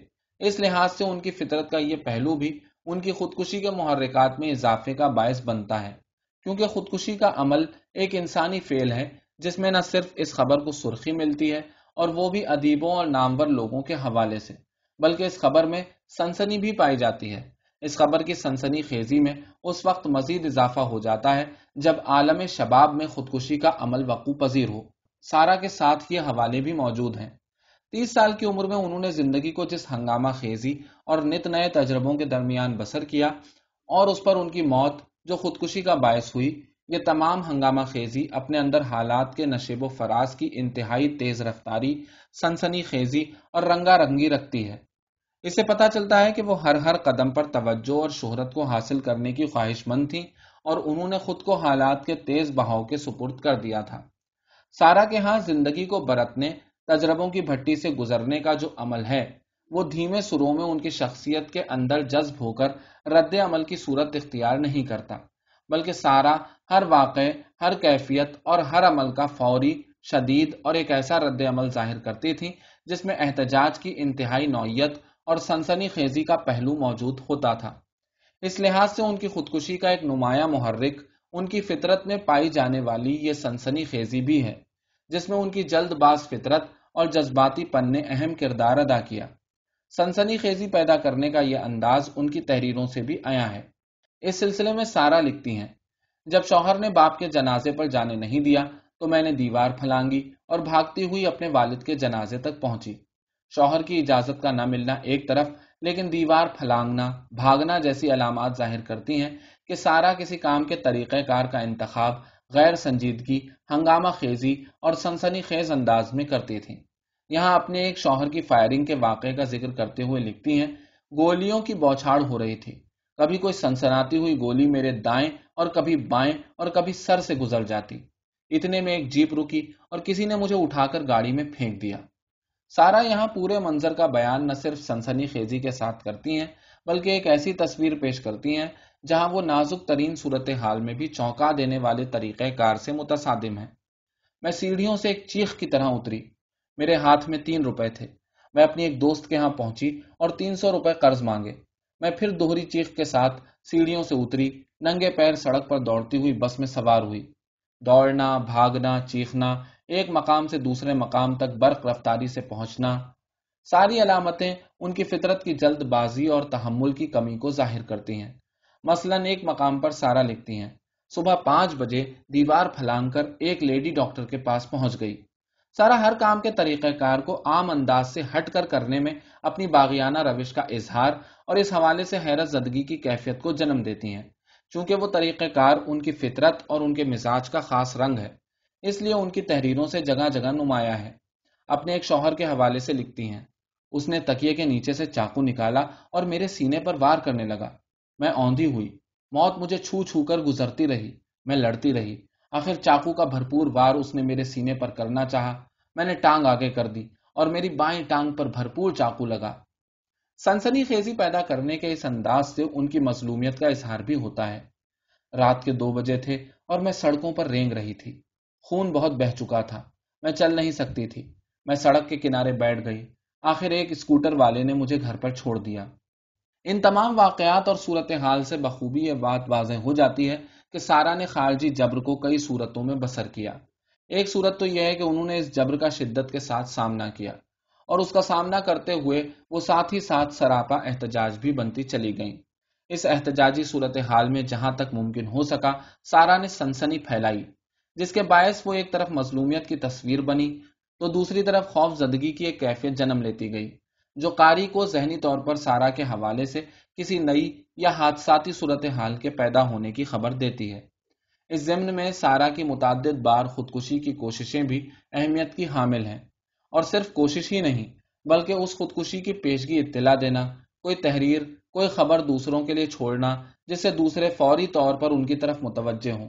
इस लिहाज से उनकी फितरत का यह पहलू भी उनकी खुदकुशी के महरक़ात में इजाफे का बायस बनता है क्योंकि खुदकुशी का अमल एक इंसानी फेल है जिसमें न सिर्फ इस खबर को सुर्खी मिलती है और वो भी अदीबों और नामवर लोगों के हवाले से बल्कि इस खबर में सनसनी भी पाई जाती है इस खबर की सनसनी खेजी में उस वक्त मजीद इजाफा हो जाता है जब आलम शबाब में खुदकुशी का अमल वकू पजीर हो सारा के साथ ये हवाले भी मौजूद हैं तीस साल की उम्र में उन्होंने जिंदगी को जिस हंगामा खेजी और नित नए तजर्बों के दरमियान बसर किया और उस पर उनकी मौत जो खुदकुशी का बायस हुई ये तमाम हंगामा खेजी अपने अंदर हालात के नशेब व फराज की इंतहाई तेज रफ्तारी सनसनी खेजी और रंगा रंगी रखती है इसे पता चलता है कि वो हर हर कदम पर तवज्जो और शोहरत को हासिल करने की ख्वाहिशमंद थी और उन्होंने खुद को हालात के तेज बहाव के सुपुर्द कर दिया था सारा के यहाँ जिंदगी को बरतने तजर्बों की भट्टी से गुजरने का जो अमल है वो धीमे सुरों में उनकी शख्सियत के अंदर जज्ब होकर रद्द अमल की सूरत इख्तियार नहीं करता बल्कि सारा हर वाक़ हर कैफियत और हर अमल का फौरी शदीद और एक ऐसा रद्द अमल जाहिर करती थी जिसमें एहतजाज की इंतहाई नौीयत और सनसनी खेजी का पहलू मौजूद होता था इस लिहाज से उनकी खुदकुशी का एक नुमाया महर्रिक उनकी फितरत में पाई जाने वाली ये सनसनी खेजी भी है जिसमें उनकी जल्दबाज फितरत और जज्बाती पन ने अहम किरदार अदा किया सनसनी खेजी पैदा करने का यह अंदाज उनकी तहरीरों से भी आया है इस सिलसिले में सारा लिखती हैं जब शौहर ने बाप के जनाजे पर जाने नहीं दिया तो मैंने दीवार फलांगी और भागती हुई अपने वालिद के जनाजे तक पहुंची शौहर की इजाजत का न मिलना एक तरफ लेकिन दीवार फलांगना भागना जैसी अलामत जाहिर करती हैं कि सारा किसी काम के तरीक़ाकार का इंतखब गैर संजीदगी हंगामा खेजी और सनसनी खेज अंदाज में करती थी यहाँ अपने एक शौहर की फायरिंग के वाक़े का जिक्र करते हुए लिखती हैं गोलियों की बौछार हो रही थी कभी कोई सनसनाती हुई गोली मेरे दाएं और कभी बाएं और कभी सर से गुजर जाती इतने में एक जीप रुकी और किसी ने मुझे उठाकर गाड़ी में फेंक दिया सारा यहाँ पूरे मंजर का बयान न सिर्फ सनसनी खेजी के साथ करती हैं बल्कि एक ऐसी तस्वीर पेश करती हैं जहां वो नाजुक तरीन सूरत हाल में भी चौंका देने वाले कार से मुतसादिम है मैं सीढ़ियों से एक चीख की तरह उतरी मेरे हाथ में तीन रुपए थे मैं अपनी एक दोस्त के यहाँ पहुंची और तीन सौ रुपए कर्ज मांगे मैं फिर दोहरी चीख के साथ सीढ़ियों से उतरी नंगे पैर सड़क पर दौड़ती हुई बस में सवार हुई दौड़ना भागना चीखना एक मकाम से दूसरे मकाम तक बर्फ रफ्तारी से पहुंचना सारी अलामतें उनकी फितरत की जल्दबाजी और तहमुल की कमी को जाहिर करती हैं मसलन एक मकाम पर सारा लिखती हैं सुबह पांच बजे दीवार फलांग कर एक लेडी डॉक्टर के पास पहुंच गई सारा हर काम के तरीक़ाकार को आम अंदाज से हट कर करने में अपनी बागियाना रविश का इजहार और इस हवाले से हैरत जदगी की कैफियत को जन्म देती हैं चूंकि वो तरीक़ाकार उनकी फितरत और उनके मिजाज का खास रंग है इसलिए उनकी तहरीरों से जगह जगह नुमाया है अपने एक शौहर के हवाले से लिखती हैं उसने तकिए के नीचे से चाकू निकाला और मेरे सीने पर वार करने लगा मैं औंधी हुई मौत मुझे छू छू कर गुजरती रही मैं लड़ती रही आखिर चाकू का भरपूर वार उसने मेरे सीने पर करना चाहा मैंने टांग आगे कर दी और मेरी बाई टांग पर भरपूर चाकू लगा सनसनी खेजी पैदा करने के इस अंदाज से उनकी मजलूमियत का इजहार भी होता है रात के दो बजे थे और मैं सड़कों पर रेंग रही थी खून बहुत बह चुका था मैं चल नहीं सकती थी मैं सड़क के किनारे बैठ गई आखिर एक स्कूटर वाले ने मुझे घर पर छोड़ दिया इन तमाम वाकयात और सूरत हाल से बखूबी यह बात वाजह हो जाती है कि सारा ने खारजी जबर को कई सूरतों में बसर किया एक सूरत तो यह है कि उन्होंने इस जबर का शिद्दत के साथ सामना किया और उसका सामना करते हुए वो साथ ही साथ सरापा एहतजाज भी बनती चली गईं इस एहतजाजी सूरत हाल में जहां तक मुमकिन हो सका सारा ने सनसनी फैलाई जिसके बायस वो एक तरफ मजलूमियत की तस्वीर बनी तो दूसरी तरफ खौफ जदगी की एक कैफियत जन्म लेती गई जो कारी को जहनी तौर पर सारा के हवाले से किसी नई या हादसाती सूरत हाल के पैदा होने की खबर देती है इस ज़मन में सारा की मुतद बार खुदकुशी की कोशिशें भी अहमियत की हामिल हैं और सिर्फ कोशिश ही नहीं बल्कि उस खुदकुशी की पेशगी इतला देना कोई तहरीर कोई खबर दूसरों के लिए छोड़ना जिससे दूसरे फौरी तौर पर उनकी तरफ मुतवजह हों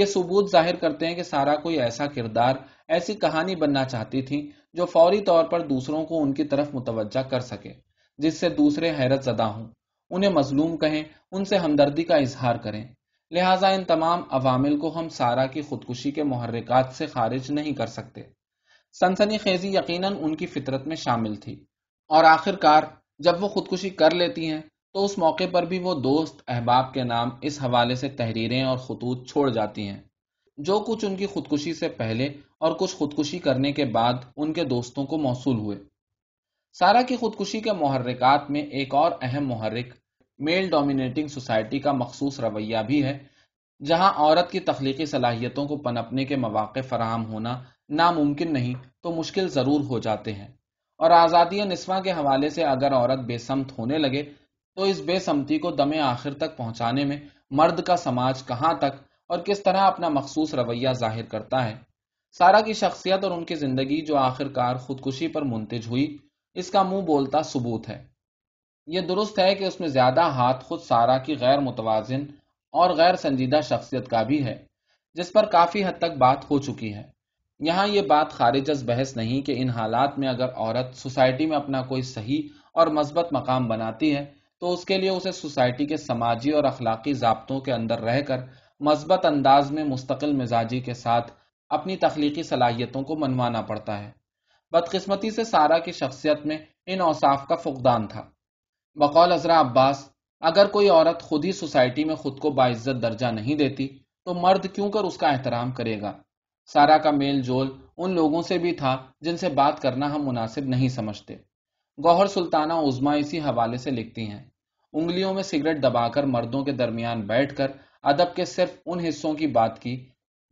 ये सबूत जाहिर करते हैं कि सारा कोई ऐसा किरदार ऐसी कहानी बनना चाहती थी जो फौरी तौर पर दूसरों को उनकी तरफ मुतवजह कर सके जिससे दूसरे हैरत जदा हों उन्हें मजलूम कहें उनसे हमदर्दी का इजहार करें लिहाजा इन तमाम अवामिल को हम सारा की खुदकुशी के महरक़ात से खारिज नहीं कर सकते सनसनी खेजी यकीन उनकी फितरत में शामिल थी और आखिरकार जब वो खुदकुशी कर लेती हैं तो उस मौके पर भी वो दोस्त अहबाब के नाम इस हवाले से तहरीरें और खतूत छोड़ जाती हैं जो कुछ उनकी खुदकुशी से पहले और कुछ खुदकुशी करने के बाद उनके दोस्तों को मौसू हुए सारा की खुदकुशी के महरकत में एक और अहम महरक मेल डोमिनेटिंग सोसाइटी का मखसूस रवैया भी है जहां औरत की तख्लीकी सलाहियतों को पनपने के मौाक़े फराहम होना नामुमकिन नहीं तो मुश्किल ज़रूर हो जाते हैं और आज़ादी नस्वा के हवाले से अगर औरत बेसमत होने लगे तो इस बेसमती को दम आखिर तक पहुँचाने में मर्द का समाज कहाँ तक और किस तरह अपना मखसूस रवैया जाहिर करता है सारा की शख्सियत और उनकी ज़िंदगी जो आखिरकार खुदकुशी पर मुंतज हुई इसका मुंह बोलता सबूत है यह दुरुस्त है कि उसमें ज्यादा हाथ खुद सारा की गैर मुतवाजन और गैर संजीदा शख्सियत का भी है जिस पर काफी हद तक बात हो चुकी है यहाँ ये बात खारिज बहस नहीं कि इन हालात में अगर औरत सोसाइटी में अपना कोई सही और मस्बत मकाम बनाती है तो उसके लिए उसे सोसाइटी के समाजी और अखलाकी जबतों के अंदर रहकर मस्बत अंदाज में मुस्तकिल मिजाजी के साथ अपनी तख्लीकी सलाहियतों को मनवाना पड़ता है बदकिस्मती से सारा की शख्सियत में इन औसाफ का फुकदान था बकौल अजरा अब्बास अगर कोई औरत खुद ही सोसाइटी में खुद को बाइज्जत दर्जा नहीं देती तो मर्द क्यों कर उसका एहतराम करेगा सारा का मेल जोल उन लोगों से भी था जिनसे बात करना हम मुनासिब नहीं समझते गौहर सुल्ताना उजमा इसी हवाले से लिखती हैं उंगलियों में सिगरेट दबाकर मर्दों के दरमियान बैठकर अदब के सिर्फ उन हिस्सों की बात की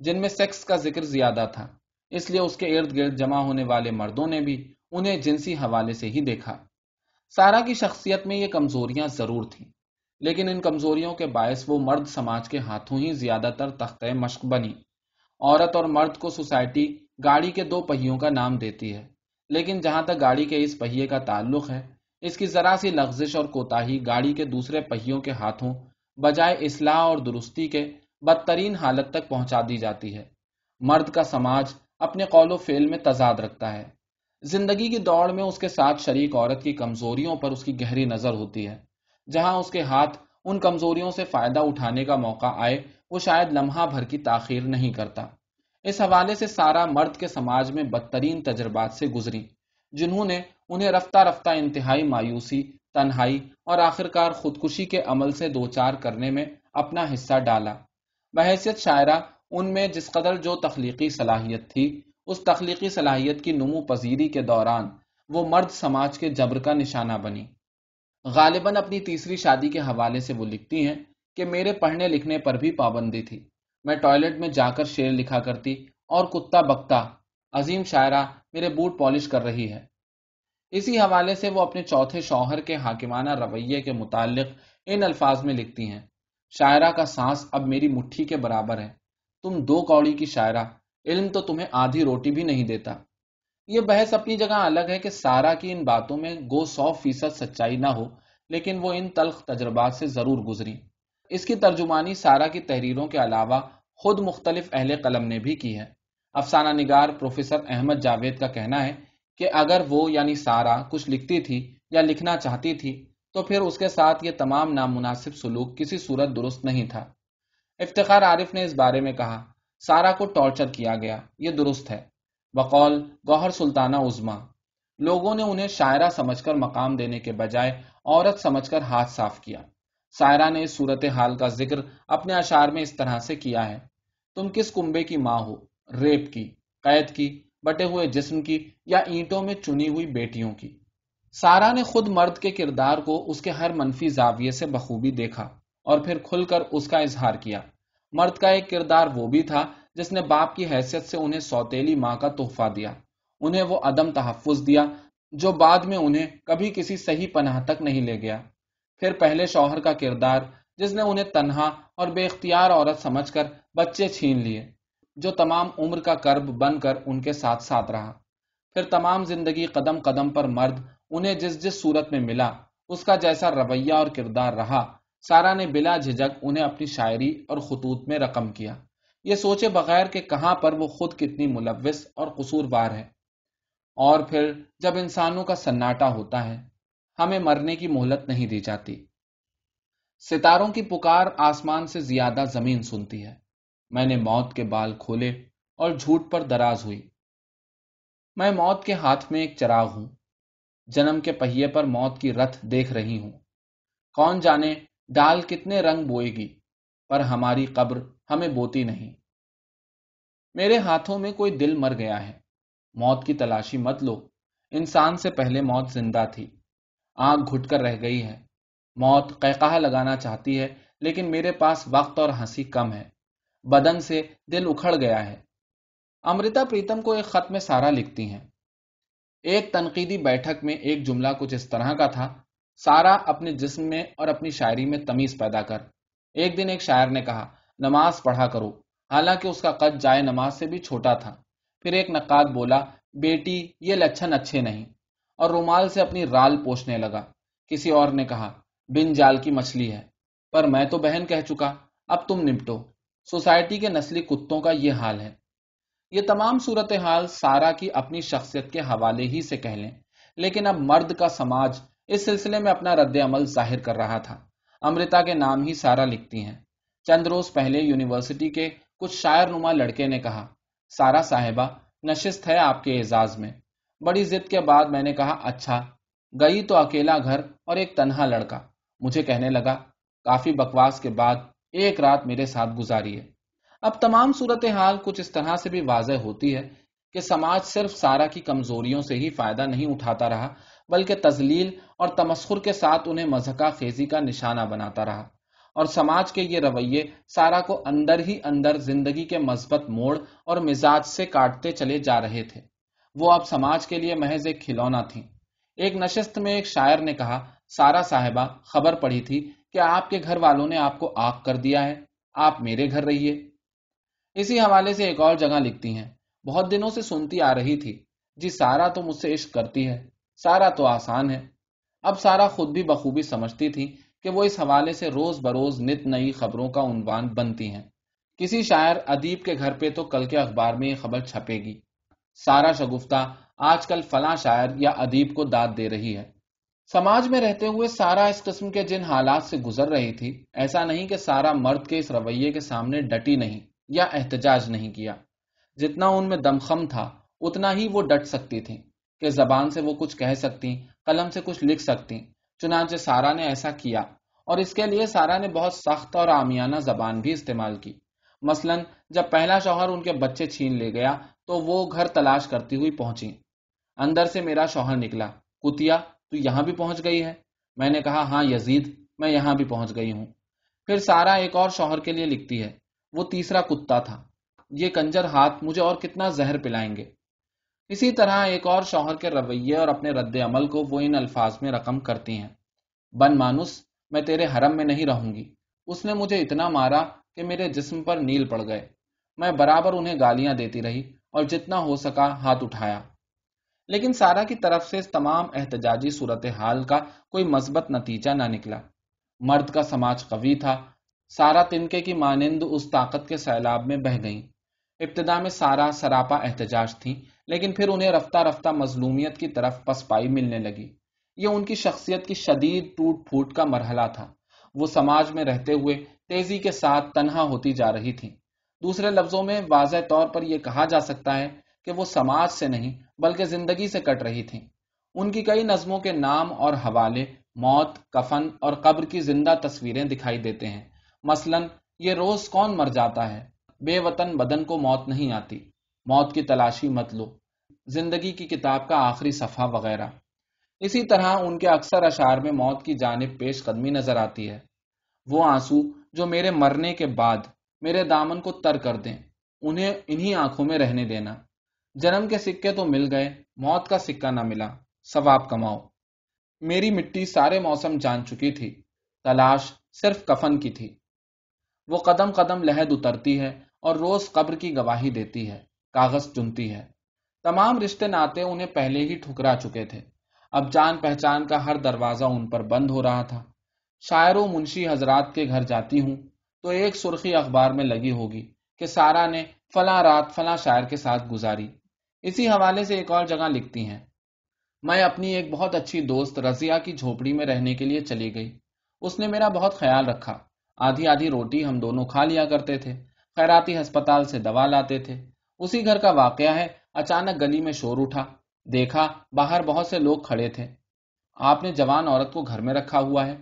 जिनमें सेक्स का जिक्र ज्यादा था इसलिए उसके इर्द गिर्द जमा होने वाले मर्दों ने भी उन्हें जिनसी हवाले से ही देखा सारा की शख्सियत में ये कमजोरियां जरूर थीं लेकिन इन कमजोरियों के बायस वो मर्द समाज के हाथों ही ज्यादातर तख्त मश्क बनी औरत और मर्द को सोसाइटी गाड़ी के दो पहियों का नाम देती है लेकिन जहां तक गाड़ी के इस पहिए का ताल्लुक है इसकी जरा सी लफ्जिश और कोताही गाड़ी के दूसरे पहियों के हाथों बजाय इसलाह और दुरुस्ती के बदतरीन हालत तक पहुंचा दी जाती है मर्द का समाज अपने कौलो फेल में तजाद रखता है जिंदगी की दौड़ में उसके साथ शरीक औरत की कमजोरियों पर उसकी गहरी नजर होती है जहां उसके हाथ उन कमजोरियों से फायदा उठाने का मौका आए वो शायद लम्हा भर की ताखिर नहीं करता इस हवाले से सारा मर्द के समाज में बदतरीन तजर्बात से गुजरी जिन्होंने उन्हें रफ्ता रफ्ता इंतहाई मायूसी तनहाई और आखिरकार खुदकुशी के अमल से दो चार करने में अपना हिस्सा डाला बहसियत शायरा उनमें जिस कदर जो तखलीकी सलाहियत थी उस तखलीकी सलाहियत की नमो पजीरी के दौरान वो मर्द समाज के जबर का निशाना बनी गालिबन अपनी तीसरी शादी के हवाले से वो लिखती हैं कि मेरे पढ़ने लिखने पर भी पाबंदी थी मैं टॉयलेट में जाकर शेर लिखा करती और कुत्ता बकता अजीम शायरा मेरे बूट पॉलिश कर रही है इसी हवाले से वो अपने चौथे शौहर के हाकिमाना रवैये के मुतालिक इन अल्फाज में लिखती हैं शायरा का सांस अब मेरी मुट्ठी के बराबर है तुम दो कौड़ी की शायरा इल्म तो तुम्हें आधी रोटी भी नहीं देता यह बहस अपनी जगह अलग है कि सारा की इन बातों में गो सौ फीसद सच्चाई ना हो लेकिन वो इन तल्ख तजर्बात से ज़रूर गुजरी इसकी तर्जुमानी सारा की तहरीरों के अलावा खुद मुख्तलिफ अहल कलम ने भी की है अफसाना निगार प्रोफेसर अहमद जावेद का कहना है कि अगर वो यानी सारा कुछ लिखती थी या लिखना चाहती थी तो फिर उसके साथ ये तमाम नामुनासिब सलूक किसी सूरत दुरुस्त नहीं था इफ्तार आरिफ ने इस बारे में कहा सारा को टॉर्चर किया गया यह दुरुस्त है बकौल गौहर सुल्ताना उजमा लोगों ने उन्हें शायरा समझकर मकाम देने के बजाय औरत समझकर हाथ साफ किया सायरा ने इस सूरत हाल का जिक्र अपने अशार में इस तरह से किया है तुम किस कुंबे की माँ हो रेप की कैद की बटे हुए जिस्म की या ईंटों में चुनी हुई बेटियों की सारा ने खुद मर्द के किरदार को उसके हर मनफी जाविये से बखूबी देखा और फिर खुलकर उसका इजहार किया मर्द का एक किरदार वो भी था जिसने बाप की हैसियत से उन्हें सौतेली माँ का तोहफा दिया उन्हें वो अदम तहफ़ दिया जो बाद में उन्हें कभी किसी सही पनाह तक नहीं ले गया फिर पहले शौहर का किरदार जिसने उन्हें तनहा और बेख्तियार औरत कर बच्चे छीन लिए जो तमाम उम्र का कर्ब बनकर उनके साथ साथ रहा फिर तमाम जिंदगी कदम कदम पर मर्द उन्हें जिस जिस सूरत में मिला उसका जैसा रवैया और किरदार रहा सारा ने बिला झिझक उन्हें अपनी शायरी और खतूत में रकम किया ये सोचे बगैर कि कहाँ पर वो खुद कितनी मुलविस और कसूरवार है और फिर जब इंसानों का सन्नाटा होता है हमें मरने की मोहलत नहीं दी जाती सितारों की पुकार आसमान से ज्यादा जमीन सुनती है मैंने मौत के बाल खोले और झूठ पर दराज हुई मैं मौत के हाथ में एक चिराग हूं जन्म के पहिए पर मौत की रथ देख रही हूं कौन जाने डाल कितने रंग बोएगी पर हमारी कब्र हमें बोती नहीं मेरे हाथों में कोई दिल मर गया है मौत की तलाशी मत लो इंसान से पहले मौत जिंदा थी आग घुटकर रह गई है मौत कहकहा लगाना चाहती है लेकिन मेरे पास वक्त और हंसी कम है बदन से दिल उखड़ गया है अमृता प्रीतम को एक खत में सारा लिखती हैं एक तनकीदी बैठक में एक जुमला कुछ इस तरह का था सारा अपने जिस्म में और अपनी शायरी में तमीज पैदा कर एक दिन एक शायर ने कहा नमाज पढ़ा करो हालांकि उसका कद जाए नमाज से भी छोटा था फिर एक नक्काद बोला बेटी ये लक्षण अच्छे नहीं और रुमाल से अपनी राल पोषने लगा किसी और ने कहा बिन जाल की मछली है पर मैं तो बहन कह चुका अब तुम निपटो सोसाइटी के नस्ली कुत्तों का ये हाल है ये तमाम सूरत हाल सारा की अपनी शख्सियत के हवाले ही से कह लें लेकिन अब मर्द का समाज इस सिलसिले में अपना रद्द अमल जाहिर कर रहा था अमृता के नाम ही सारा लिखती हैं चंद रोज पहले यूनिवर्सिटी के कुछ शायर नुमा लड़के ने कहा सारा साहिबा नशिस्त है आपके एजाज में बड़ी जिद के बाद मैंने कहा अच्छा गई तो अकेला घर और एक तनहा लड़का मुझे कहने लगा काफी बकवास के बाद एक रात मेरे साथ गुजारी है अब तमाम सूरत हाल कुछ इस तरह से भी वाजह होती है कि समाज सिर्फ सारा की कमजोरियों से ही फायदा नहीं उठाता रहा बल्कि तजलील और तमस्खुर के साथ उन्हें मजहका खेजी का निशाना बनाता रहा और समाज के ये रवैये सारा को अंदर ही अंदर जिंदगी के मजबत मोड़ और मिजाज से काटते चले जा रहे थे वो अब समाज के लिए महज एक खिलौना थी एक नशस्त में एक शायर ने कहा सारा साहिबा खबर पड़ी थी कि आपके घर वालों ने आपको आग कर दिया है आप मेरे घर रहिए इसी हवाले से एक और जगह लिखती हैं बहुत दिनों से सुनती आ रही थी जी सारा तो मुझसे इश्क करती है सारा तो आसान है अब सारा खुद भी बखूबी समझती थी कि वो इस हवाले से रोज बरोज नित नई खबरों का उनवान बनती हैं किसी शायर अदीब के घर पे तो कल के अखबार में ये खबर छपेगी सारा शगुफ्ता आजकल फला शायर या अदीब को दाद दे रही है समाज में रहते हुए सारा इस किस्म के जिन हालात से गुजर रही थी ऐसा नहीं कि सारा मर्द के इस रवैये के सामने डटी नहीं या एहतजाज नहीं किया जितना उनमें दमखम था उतना ही वो डट सकती थी कि जबान से वो कुछ कह सकती कलम से कुछ लिख सकती चुनाचे सारा ने ऐसा किया और इसके लिए सारा ने बहुत सख्त और आमियाना जबान भी इस्तेमाल की मसलन जब पहला शौहर उनके बच्चे छीन ले गया तो वो घर तलाश करती हुई पहुंची अंदर से मेरा शौहर निकला कुतिया तू यहां भी पहुंच गई है मैंने कहा हाँ यजीद मैं यहां भी पहुंच गई हूं फिर सारा एक और शौहर के लिए लिखती है वो तीसरा कुत्ता था ये कंजर हाथ मुझे और कितना जहर पिलाएंगे इसी तरह एक और शौहर के रवैये और अपने रद्द अमल को वो इन अल्फाज में रकम करती हैं बन मानुस मैं तेरे हरम में नहीं रहूंगी उसने मुझे इतना मारा कि मेरे जिस्म पर नील पड़ गए मैं बराबर उन्हें गालियां देती रही और जितना हो सका हाथ उठाया लेकिन सारा की तरफ से तमाम एहतजाजी सूरत हाल का कोई मजबत नतीजा ना निकला मर्द का समाज कवि था सारा तिनके की मानंद उस ताकत के सैलाब में बह गई इब्तदा में सारा सरापा एहतजाज थी लेकिन फिर उन्हें रफ्ता रफ्ता मजलूमियत की तरफ पसपाई मिलने लगी यह उनकी शख्सियत की शदीद टूट फूट का मरहला था वो समाज में रहते हुए तेजी के साथ तनहा होती जा रही थी दूसरे लफ्जों में वाज तौर पर यह कहा जा सकता है कि वो समाज से नहीं बल्कि जिंदगी से कट रही थी उनकी कई नजमों के नाम और हवाले मौत कफन और कब्र की जिंदा तस्वीरें दिखाई देते हैं मसलन ये रोज कौन मर जाता है बेवतन बदन को मौत नहीं आती मौत की तलाशी मत लो जिंदगी की किताब का आखिरी सफ़ा वगैरह इसी तरह उनके अक्सर अशार में मौत की जानब पेश कदमी नजर आती है वो आंसू जो मेरे मरने के बाद मेरे दामन को तर कर दें उन्हें इन्हीं आंखों में रहने देना जन्म के सिक्के तो मिल गए मौत का सिक्का ना मिला सवाब कमाओ मेरी मिट्टी सारे मौसम जान चुकी थी तलाश सिर्फ कफन की थी वो कदम कदम लहद उतरती है और रोज कब्र की गवाही देती है कागज चुनती है तमाम रिश्ते नाते उन्हें पहले ही ठुकरा चुके थे अब जान पहचान का हर दरवाजा उन पर बंद हो रहा था शायरों मुंशी हजरात के घर जाती हूं तो एक सुर्खी अखबार में लगी होगी कि सारा ने फला रात फला शायर के साथ गुजारी इसी हवाले से एक और जगह लिखती हैं मैं अपनी एक बहुत अच्छी दोस्त रजिया की झोपड़ी में रहने के लिए चली गई उसने मेरा बहुत ख्याल रखा आधी आधी रोटी हम दोनों खा लिया करते थे खैराती अस्पताल से दवा लाते थे उसी घर का वाकया है अचानक गली में शोर उठा देखा बाहर बहुत से लोग खड़े थे आपने जवान औरत को घर में रखा हुआ है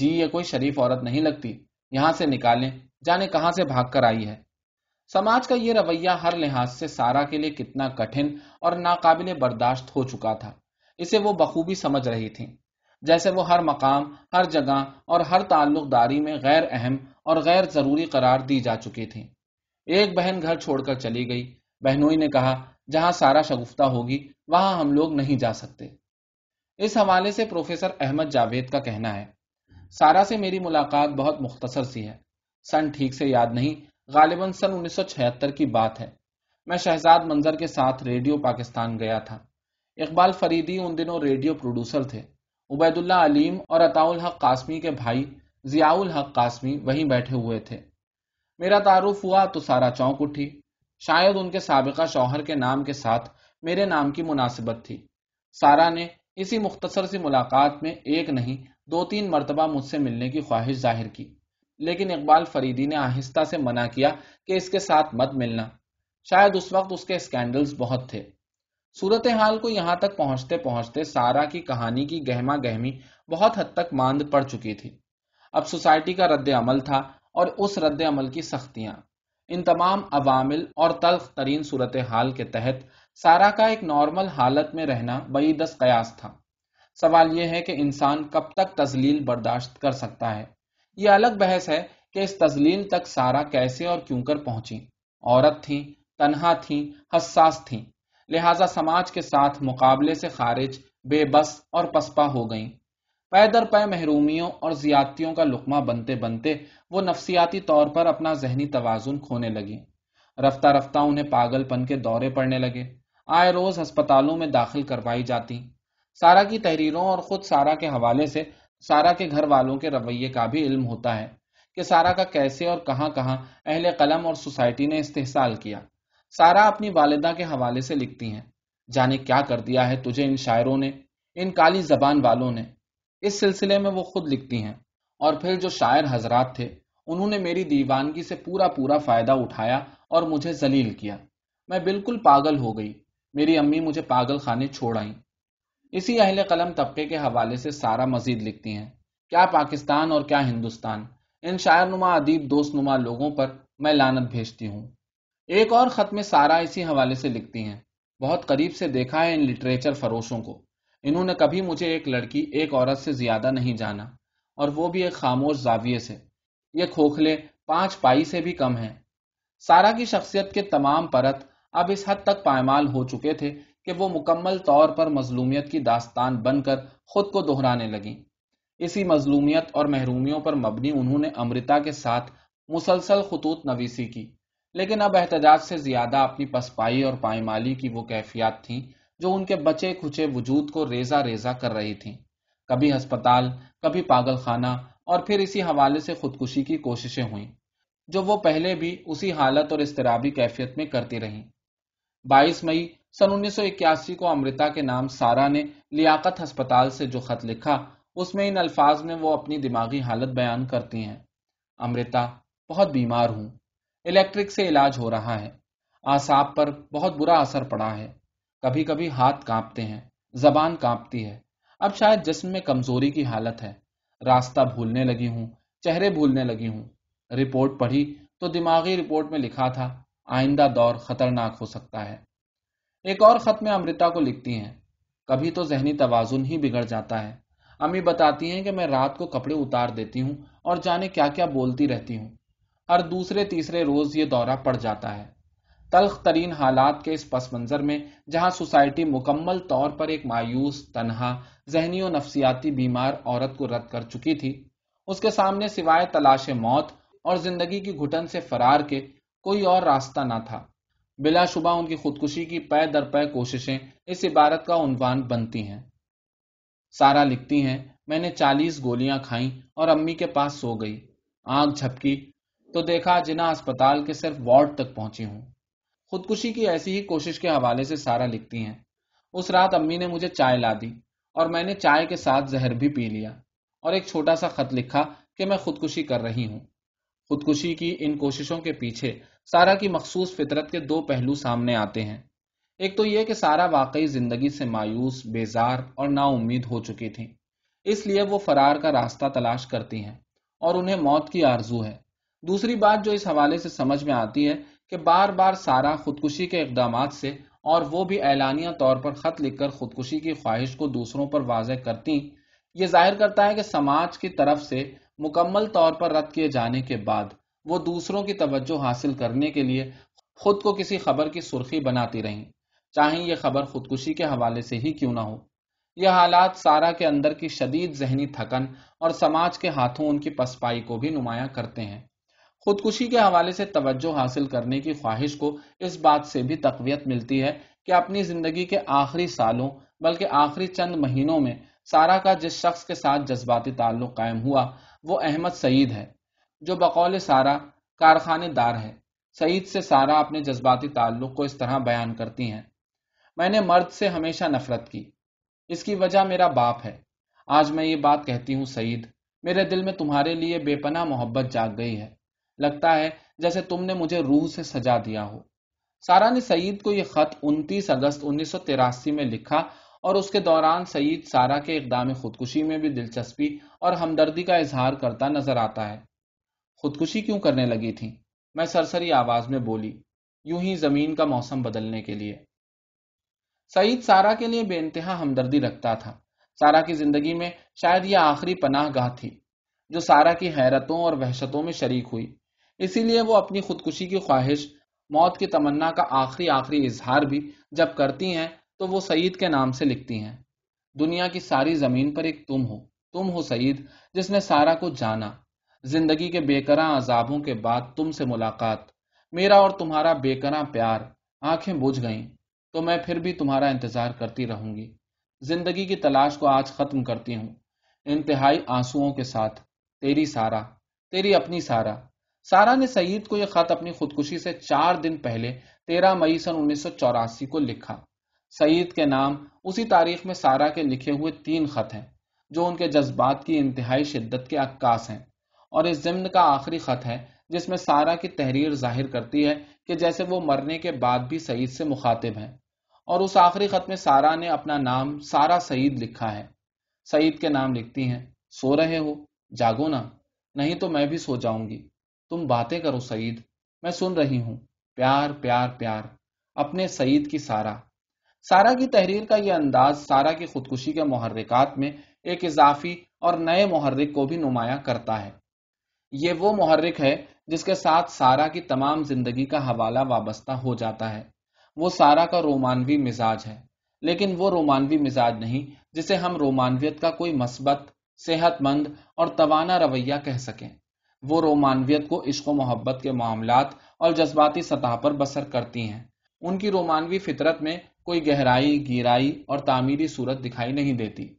जी ये कोई शरीफ औरत नहीं लगती यहां से निकालें जाने कहां से भाग कर आई है समाज का ये रवैया हर लिहाज से सारा के लिए कितना कठिन और नाकाबिल बर्दाश्त हो चुका था इसे वो बखूबी समझ रही थी जैसे वो हर मकाम हर जगह और हर ताल्लुकदारी में गैर अहम और गैर जरूरी करार दी जा चुकी थी एक बहन घर छोड़कर चली गई बहनोई ने कहा जहां सारा शगुफ्ता होगी वहां हम लोग नहीं जा सकते इस हवाले से प्रोफेसर अहमद जावेद का कहना है सारा से मेरी मुलाकात बहुत मुख्तसर सी है सन ठीक से याद नहीं गालिबा सन उन्नीस की बात है मैं शहजाद मंजर के साथ रेडियो पाकिस्तान गया था इकबाल फरीदी उन दिनों रेडियो प्रोड्यूसर थे उबैदुल्ला अलीम और अताउल हक कासमी के भाई जियाउल हक कासमी वहीं बैठे हुए थे मेरा तारुफ हुआ तो सारा चौंक उठी शायद उनके सबका शौहर के नाम के साथ मेरे नाम की मुनासिबत थी सारा ने इसी मुख्तर सी मुलाकात में एक नहीं दो तीन मरतबा मुझसे मिलने की ख्वाहिश जाहिर की लेकिन इकबाल फरीदी ने आहिस्ता से मना किया कि इसके साथ मत मिलना शायद उस वक्त उसके स्कैंडल्स बहुत थे सूरत हाल को यहां तक पहुंचते पहुंचते सारा की कहानी की गहमा गहमी बहुत हद तक मांद पड़ चुकी थी अब सोसाइटी का रद्द अमल था और उस रद्द अमल की सख्तियां इन तमाम अवामिल और तल्ख तरीन सूरत हाल के तहत सारा का एक नॉर्मल हालत में रहना दस कयास था सवाल यह है कि इंसान कब तक तजलील बर्दाश्त कर सकता है यह अलग बहस है कि इस तजलील तक सारा कैसे और क्यों कर पहुंची औरत थी तनहा थी हसास थी लिहाजा समाज के साथ मुकाबले से खारिज बेबस और पसपा हो गई पैदर पै महरूमियों और ज़ियादतियों का लुकमा बनते बनते वो नफसियाती तौर पर अपना जहनी तोज़ुन खोने लगी रफ्ता रफ्ता उन्हें पागलपन के दौरे पड़ने लगे आए रोज़ अस्पतालों में दाखिल करवाई जाती सारा की तहरीरों और ख़ुद सारा के हवाले से सारा के घर वालों के रवैये का भी इल्म होता है कि सारा का कैसे और कहाँ कहाँ अहल कलम और सोसाइटी ने इस्तेसाल किया सारा अपनी वालदा के हवाले से लिखती हैं जाने क्या कर दिया है तुझे इन शायरों ने इन काली जबान वालों ने इस सिलसिले में वो खुद लिखती हैं और फिर जो शायर हजरात थे उन्होंने मेरी दीवानगी से पूरा पूरा फायदा उठाया और मुझे जलील किया मैं बिल्कुल पागल हो गई मेरी अम्मी मुझे पागल खाने छोड़ आई इसी अहल कलम तबके के हवाले से सारा मजीद लिखती हैं क्या पाकिस्तान और क्या हिंदुस्तान इन शायर नुमा अदीब दोस्त नुमा लोगों पर मैं लानत भेजती हूँ एक और ख़त में सारा इसी हवाले से लिखती हैं बहुत करीब से देखा है इन लिटरेचर फरोशों को इन्होंने कभी मुझे एक लड़की एक औरत से ज्यादा नहीं जाना और वो भी एक खामोश जाविये से ये खोखले पांच पाई से भी कम है सारा की शख्सियत के तमाम परत अब इस हद तक पायमाल हो चुके थे कि वो मुकम्मल तौर पर मजलूमियत की दास्तान बनकर खुद को दोहराने लगी इसी मजलूमियत और महरूमियों पर मबनी उन्होंने अमृता के साथ मुसलसल खतूत नवीसी की लेकिन अब एहतजाज से ज्यादा अपनी पसपाई और पायमाली की वो कैफियात थी जो उनके बचे खुचे वजूद को रेजा रेजा कर रही थी कभी अस्पताल कभी पागलखाना और फिर इसी हवाले से खुदकुशी की कोशिशें हुईं जो वो पहले भी उसी हालत और इसतराबी कैफियत में करती रहीं 22 मई सन 1981 को अमृता के नाम सारा ने लियाकत अस्पताल से जो खत लिखा उसमें इन अल्फाज में वो अपनी दिमागी हालत बयान करती हैं अमृता बहुत बीमार हूं इलेक्ट्रिक से इलाज हो रहा है आसाब पर बहुत बुरा असर पड़ा है कभी कभी हाथ कांपते हैं जबान कांपती है अब शायद जिसम में कमजोरी की हालत है रास्ता भूलने लगी हूं चेहरे भूलने लगी हूं रिपोर्ट पढ़ी तो दिमागी रिपोर्ट में लिखा था आइंदा दौर खतरनाक हो सकता है एक और खत में अमृता को लिखती हैं कभी तो जहनी तोजुन ही बिगड़ जाता है अम्मी बताती हैं कि मैं रात को कपड़े उतार देती हूँ और जाने क्या क्या बोलती रहती हूँ हर दूसरे तीसरे रोज ये दौरा पड़ जाता है तलख तरीन हालात के इस पस मंज़र में जहां सोसाइटी मुकम्मल तौर पर एक मायूस तनहा जहनी और नफसियाती बीमार औरत को रद्द कर चुकी थी उसके सामने सिवाय तलाश मौत और जिंदगी की घुटन से फरार के कोई और रास्ता ना था बिलाशुबा उनकी खुदकुशी की पै दर पै कोशिशें इस इबारत का उनवान बनती हैं सारा लिखती हैं मैंने चालीस गोलियां खाई और अम्मी के पास सो गई आग झपकी तो देखा जिना अस्पताल के सिर्फ वार्ड तक पहुंची हूं खुदकुशी की ऐसी ही कोशिश के हवाले से सारा लिखती हैं उस रात अम्मी ने मुझे चाय ला दी और मैंने चाय के साथ जहर भी पी लिया और एक छोटा सा खत लिखा कि मैं खुदकुशी कर रही हूँ खुदकुशी की इन कोशिशों के पीछे सारा की मखसूस फितरत के दो पहलू सामने आते हैं एक तो यह कि सारा वाकई जिंदगी से मायूस बेजार और नाउम्मीद हो चुकी थी इसलिए वो फरार का रास्ता तलाश करती हैं और उन्हें मौत की आरजू है दूसरी बात जो इस हवाले से समझ में आती है कि बार बार सारा खुदकुशी के इकदाम से और वो भी ऐलानिया तौर पर ख़त लिखकर खुदकुशी की ख्वाहिश को दूसरों पर वाजह करती ये जाहिर करता है कि समाज की तरफ से मुकम्मल तौर पर रद्द किए जाने के बाद वो दूसरों की तवज्जो हासिल करने के लिए खुद को किसी खबर की सुर्खी बनाती रहीं चाहे ये खबर खुदकुशी के हवाले से ही क्यों ना हो यह हालात सारा के अंदर की शदीद जहनी थकन और समाज के हाथों उनकी पसपाई को भी नुमाया करते हैं खुदकुशी के हवाले से तवज्जो हासिल करने की ख्वाहिश को इस बात से भी तकवीत मिलती है कि अपनी ज़िंदगी के आखिरी सालों बल्कि आखिरी चंद महीनों में सारा का जिस शख्स के साथ जज्बाती ताल्लुक़ कायम हुआ वो अहमद सईद है जो बकौल सारा कारखाने दार है सईद से सारा अपने जज्बाती ताल्लुक़ को इस तरह बयान करती हैं मैंने मर्द से हमेशा नफरत की इसकी वजह मेरा बाप है आज मैं ये बात कहती हूँ सईद मेरे दिल में तुम्हारे लिए बेपना मोहब्बत जाग गई है लगता है जैसे तुमने मुझे रूह से सजा दिया हो सारा ने सईद को यह खत 29 अगस्त 1983 में लिखा और उसके दौरान सईद सारा के इकदाम खुदकुशी में भी दिलचस्पी और हमदर्दी का इजहार करता नजर आता है खुदकुशी क्यों करने लगी थी मैं सरसरी आवाज में बोली यूं ही जमीन का मौसम बदलने के लिए सईद सारा के लिए बेनतहा हमदर्दी रखता था सारा की जिंदगी में शायद यह आखिरी पनाह गाह थी जो सारा की हैरतों और वहशतों में शरीक हुई इसीलिए वो अपनी खुदकुशी की ख्वाहिश मौत की तमन्ना का आखिरी आखिरी इजहार भी जब करती हैं तो वो सईद के नाम से लिखती हैं दुनिया की सारी जमीन पर एक तुम हो तुम हो सईद जिसने सारा को जाना जिंदगी के बेकरा अजाबों के बाद तुमसे मुलाकात मेरा और तुम्हारा बेकरा प्यार आंखें बुझ गईं तो मैं फिर भी तुम्हारा इंतजार करती रहूंगी जिंदगी की तलाश को आज खत्म करती हूँ इंतहाई आंसुओं के साथ तेरी सारा तेरी अपनी सारा सारा ने सईद को यह खत अपनी खुदकुशी से चार दिन पहले तेरह मई सन उन्नीस को लिखा सईद के नाम उसी तारीख में सारा के लिखे हुए तीन खत हैं जो उनके जज्बात की इंतहाई शिद्दत के अक्कास हैं और इस जिम्न का आखिरी खत है जिसमें सारा की तहरीर जाहिर करती है कि जैसे वो मरने के बाद भी सईद से मुखातिब हैं और उस आखिरी खत में सारा ने अपना नाम सारा सईद लिखा है सईद के नाम लिखती हैं सो रहे हो जागो ना नहीं तो मैं भी सो जाऊंगी तुम बातें करो सईद मैं सुन रही हूं प्यार प्यार प्यार अपने सईद की सारा सारा की तहरीर का यह अंदाज सारा की खुदकुशी के मुहर्रिकात में एक इजाफी और नए मुहर्रिक को भी नुमाया करता है ये वो मुहर्रिक है जिसके साथ सारा की तमाम जिंदगी का हवाला वाबस्ता हो जाता है वो सारा का रोमानवी मिजाज है लेकिन वो रोमानवी मिजाज नहीं जिसे हम रोमानवियत का कोई मस्बत सेहतमंद और तवाना रवैया कह सकें वो रोमानवियत को इश्क मोहब्बत के मामला और जज्बाती सतह पर बसर करती हैं उनकी रोमानवी फितरत में कोई गहराई गहराई और तामीरी सूरत दिखाई नहीं देती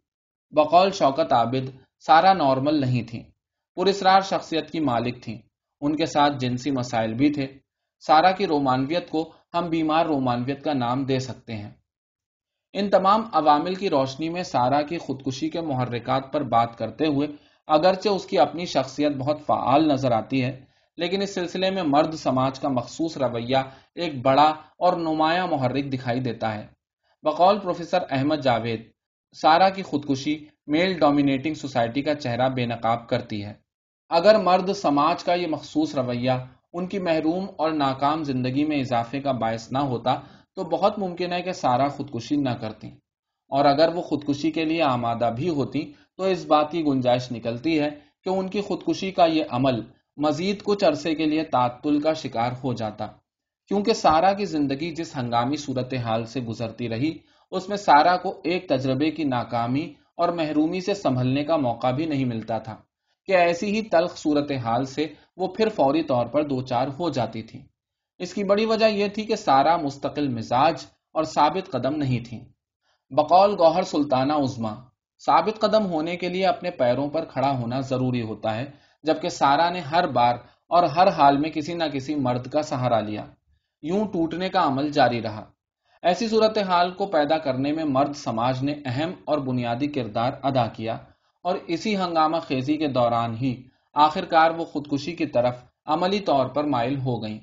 बकौल शौकत आबिद सारा नॉर्मल नहीं थी पुरस्रार शख्सियत की मालिक थी उनके साथ जिनसी मसाइल भी थे सारा की रोमानवियत को हम बीमार रोमानवियत का नाम दे सकते हैं इन तमाम अवामिल की रोशनी में सारा की खुदकुशी के महरक़ात पर बात करते हुए अगरचे उसकी अपनी शख्सियत बहुत फ़ाल नज़र आती है लेकिन इस सिलसिले में मर्द समाज का मखसूस रवैया एक बड़ा और नुमाया महरिक दिखाई देता है बकौल प्रोफेसर अहमद जावेद सारा की खुदकुशी मेल डोमिनेटिंग सोसाइटी का चेहरा बेनकाब करती है अगर मर्द समाज का ये मखसूस रवैया उनकी महरूम और नाकाम जिंदगी में इजाफे का बायस ना होता तो बहुत मुमकिन है कि सारा खुदकुशी ना करती और अगर वो खुदकुशी के लिए आमादा भी होती तो इस बात की गुंजाइश निकलती है कि उनकी खुदकुशी का ये अमल मजीद कुछ अरसे के लिए तातुल का शिकार हो जाता क्योंकि सारा की जिंदगी जिस हंगामी सूरत हाल से गुजरती रही उसमें सारा को एक तजर्बे की नाकामी और महरूमी से संभलने का मौका भी नहीं मिलता था कि ऐसी ही तलख सूरत हाल से वो फिर फौरी तौर पर दो चार हो जाती थी इसकी बड़ी वजह यह थी कि सारा मुस्तकिल मिजाज और साबित कदम नहीं थी बकौल गौहर सुल्ताना उजमा साबित कदम होने के लिए अपने पैरों पर खड़ा होना जरूरी होता है जबकि सारा ने हर बार और हर हाल में किसी न किसी मर्द का सहारा लिया यूं टूटने का अमल जारी रहा ऐसी सूरत हाल को पैदा करने में मर्द समाज ने अहम और बुनियादी किरदार अदा किया और इसी हंगामा खेजी के दौरान ही आखिरकार वो खुदकुशी की तरफ अमली तौर पर मायल हो गई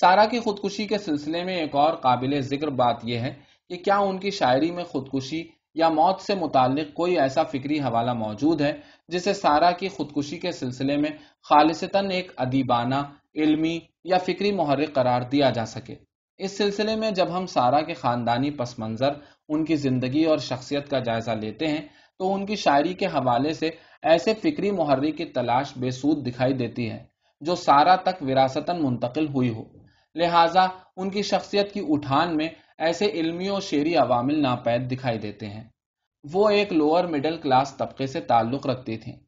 सारा की खुदकुशी के सिलसिले में एक और काबिल जिक्र बात यह है कि क्या उनकी शायरी में खुदकुशी या मौत से मुतक कोई ऐसा फिक्री हवाला मौजूद है जिसे सारा की खुदकुशी के सिलसिले में खालिशता एक अदीबाना इल्मी या फिक्री महर्र करार दिया जा सके इस सिलसिले में जब हम सारा के ख़ानदानी पस मंज़र उनकी ज़िंदगी और शख्सियत का जायज़ा लेते हैं तो उनकी शायरी के हवाले से ऐसे फ़िक्री महर्री की तलाश बेसूद दिखाई देती है जो सारा तक विरासतन मुंतकिल हुई हो लिहाजा उनकी शख्सियत की उठान में ऐसे इलमी और शेरी अवामिल नापैद दिखाई देते हैं वो एक लोअर मिडल क्लास तबके से ताल्लुक़ रखती थी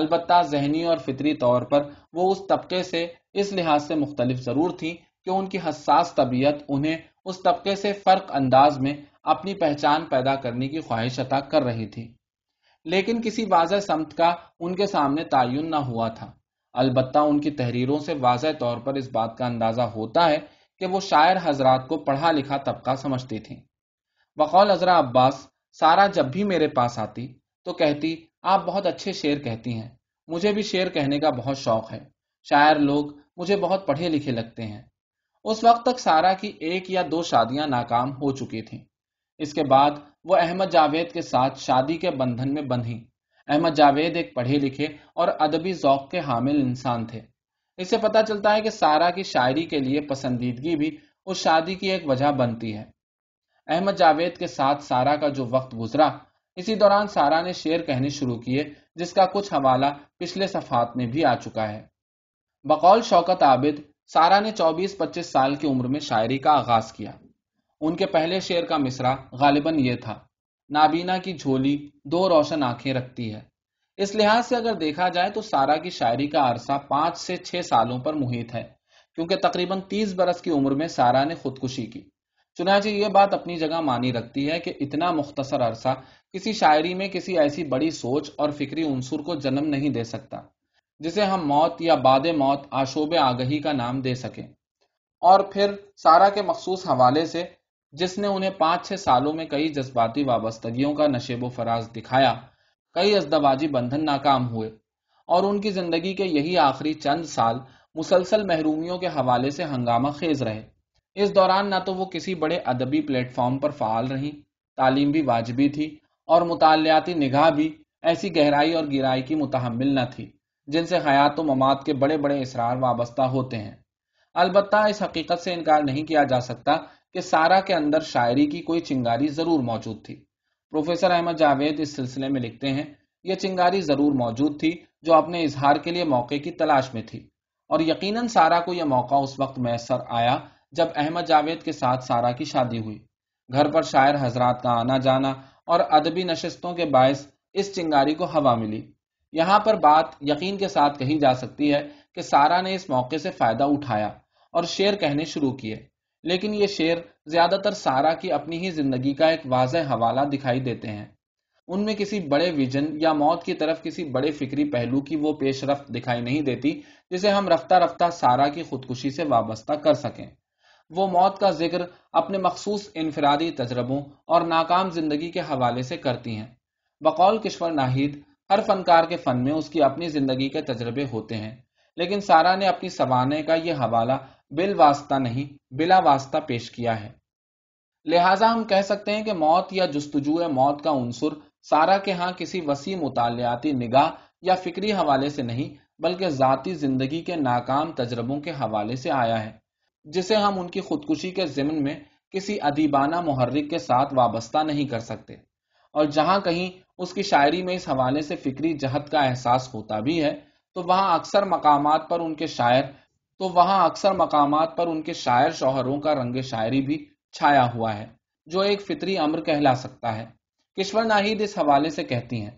अलबत् जहनी और फितरी तौर पर वो उस तबके से इस लिहाज से मुख्तलिफ ज़रूर थी कि उनकी हसास तबीयत उन्हें उस तबके से फ़र्क अंदाज में अपनी पहचान पैदा करने की ख्वाहिश अदा कर रही थी लेकिन किसी वाज समत का उनके सामने तयन न हुआ था अलबत् उनकी तहरीरों से वाज तौर पर इस बात का अंदाज़ा होता है कि वो शायर हजरात को पढ़ा लिखा तबका समझती थी बकौल अजरा अब्बास सारा जब भी मेरे पास आती तो कहती आप बहुत अच्छे शेर कहती हैं मुझे भी शेर कहने का बहुत शौक है शायर लोग मुझे बहुत पढ़े लिखे लगते हैं उस वक्त तक सारा की एक या दो शादियां नाकाम हो चुकी थी इसके बाद वो अहमद जावेद के साथ शादी के बंधन में बंधी अहमद जावेद एक पढ़े लिखे और अदबी जौक के हामिल इंसान थे इससे पता चलता है कि सारा की शायरी के लिए पसंदीदगी भी उस शादी की एक वजह बनती है अहमद जावेद के साथ सारा का जो वक्त गुजरा इसी दौरान सारा ने शेर कहने शुरू किए जिसका कुछ हवाला पिछले सफात में भी आ चुका है बकौल शौकत आबिद सारा ने 24-25 साल की उम्र में शायरी का आगाज किया उनके पहले शेर का मिसरा गालिबन ये था नाबीना की झोली दो रोशन आंखें रखती है इस लिहाज से अगर देखा जाए तो सारा की शायरी का अरसा पांच से छह सालों पर मुहित है क्योंकि तकरीबन तीस बरस की उम्र में सारा ने खुदकुशी की चुनाचे ये बात अपनी जगह मानी रखती है कि इतना मुख्तसर अरसा किसी शायरी में किसी ऐसी बड़ी सोच और फिक्री उनसुर को जन्म नहीं दे सकता जिसे हम मौत या बाद मौत आशोब आगही का नाम दे सकें और फिर सारा के मखसूस हवाले से जिसने उन्हें पांच छह सालों में कई जज्बाती वाबस्तगियों का नशेबो फराज दिखाया कई अजदबाजी बंधन नाकाम हुए और उनकी जिंदगी के यही आखिरी चंद साल मुसलसल महरूमियों के हवाले से हंगामा खेज रहे इस दौरान ना तो वो किसी बड़े अदबी प्लेटफॉर्म पर फ़ाल रहीं तालीम भी वाजबी थी और मुतालियाती निगाह भी ऐसी गहराई और गिराई की मुतहमल न थी जिनसे हयात ममात के बड़े बड़े इसरार वाबस्ता होते हैं अलबत् इस हकीकत से इनकार नहीं किया जा सकता कि सारा के अंदर शायरी की कोई चिंगारी ज़रूर मौजूद थी प्रोफेसर अहमद जावेद इस सिलसिले में लिखते हैं यह चिंगारी जरूर मौजूद थी जो अपने इजहार के लिए मौके की तलाश में थी और यकीन सारा को यह मौका उस वक्त मैसर आया जब अहमद जावेद के साथ सारा की शादी हुई घर पर शायर हजरात का आना जाना और अदबी नशस्तों के बायस इस चिंगारी को हवा मिली यहाँ पर बात यकीन के साथ कही जा सकती है कि सारा ने इस मौके से फायदा उठाया और शेर कहने शुरू किए लेकिन ये शेर ज्यादातर सारा की अपनी ही जिंदगी का एक वाज हवाला दिखाई देते हैं उनमें किसी बड़े विजन या मौत की तरफ किसी बड़े फिक्री पहलू की वो पेशरफ दिखाई नहीं देती जिसे हम रफ्ता रफ्ता सारा की खुदकुशी से वाबस्ता कर सकें वो मौत का जिक्र अपने मखसूस इनफरादी तजर्बों और नाकाम जिंदगी के हवाले से करती हैं बकौल किश्वर नाहिद हर फनकार के फन में उसकी अपनी जिंदगी के तजर्बे होते हैं लेकिन सारा ने अपनी सवाने का यह हवाला बिल वास्ता नहीं बिला वास्ता पेश किया है लिहाजा हम कह सकते हैं कि मौत या जस्तजू मौत का उनसुर सारा के यहाँ किसी वसी मुतालियाती निगाह या फिक्री हवाले से नहीं बल्कि ज़ाती ज़िंदगी के नाकाम तजर्बों के हवाले से आया है जिसे हम उनकी खुदकुशी के ज़िमन में किसी अदीबाना महर्रिक के साथ वाबस्ता नहीं कर सकते और जहां कहीं उसकी शायरी में इस हवाले से फिक्री जहत का एहसास होता भी है तो वहां अक्सर मकाम पर उनके शायर तो वहां अक्सर मकाम पर उनके शायर शोहरों का रंग शायरी भी छाया हुआ है जो एक फितरी अमर कहला सकता है किश्वर नाहिद इस हवाले से कहती हैं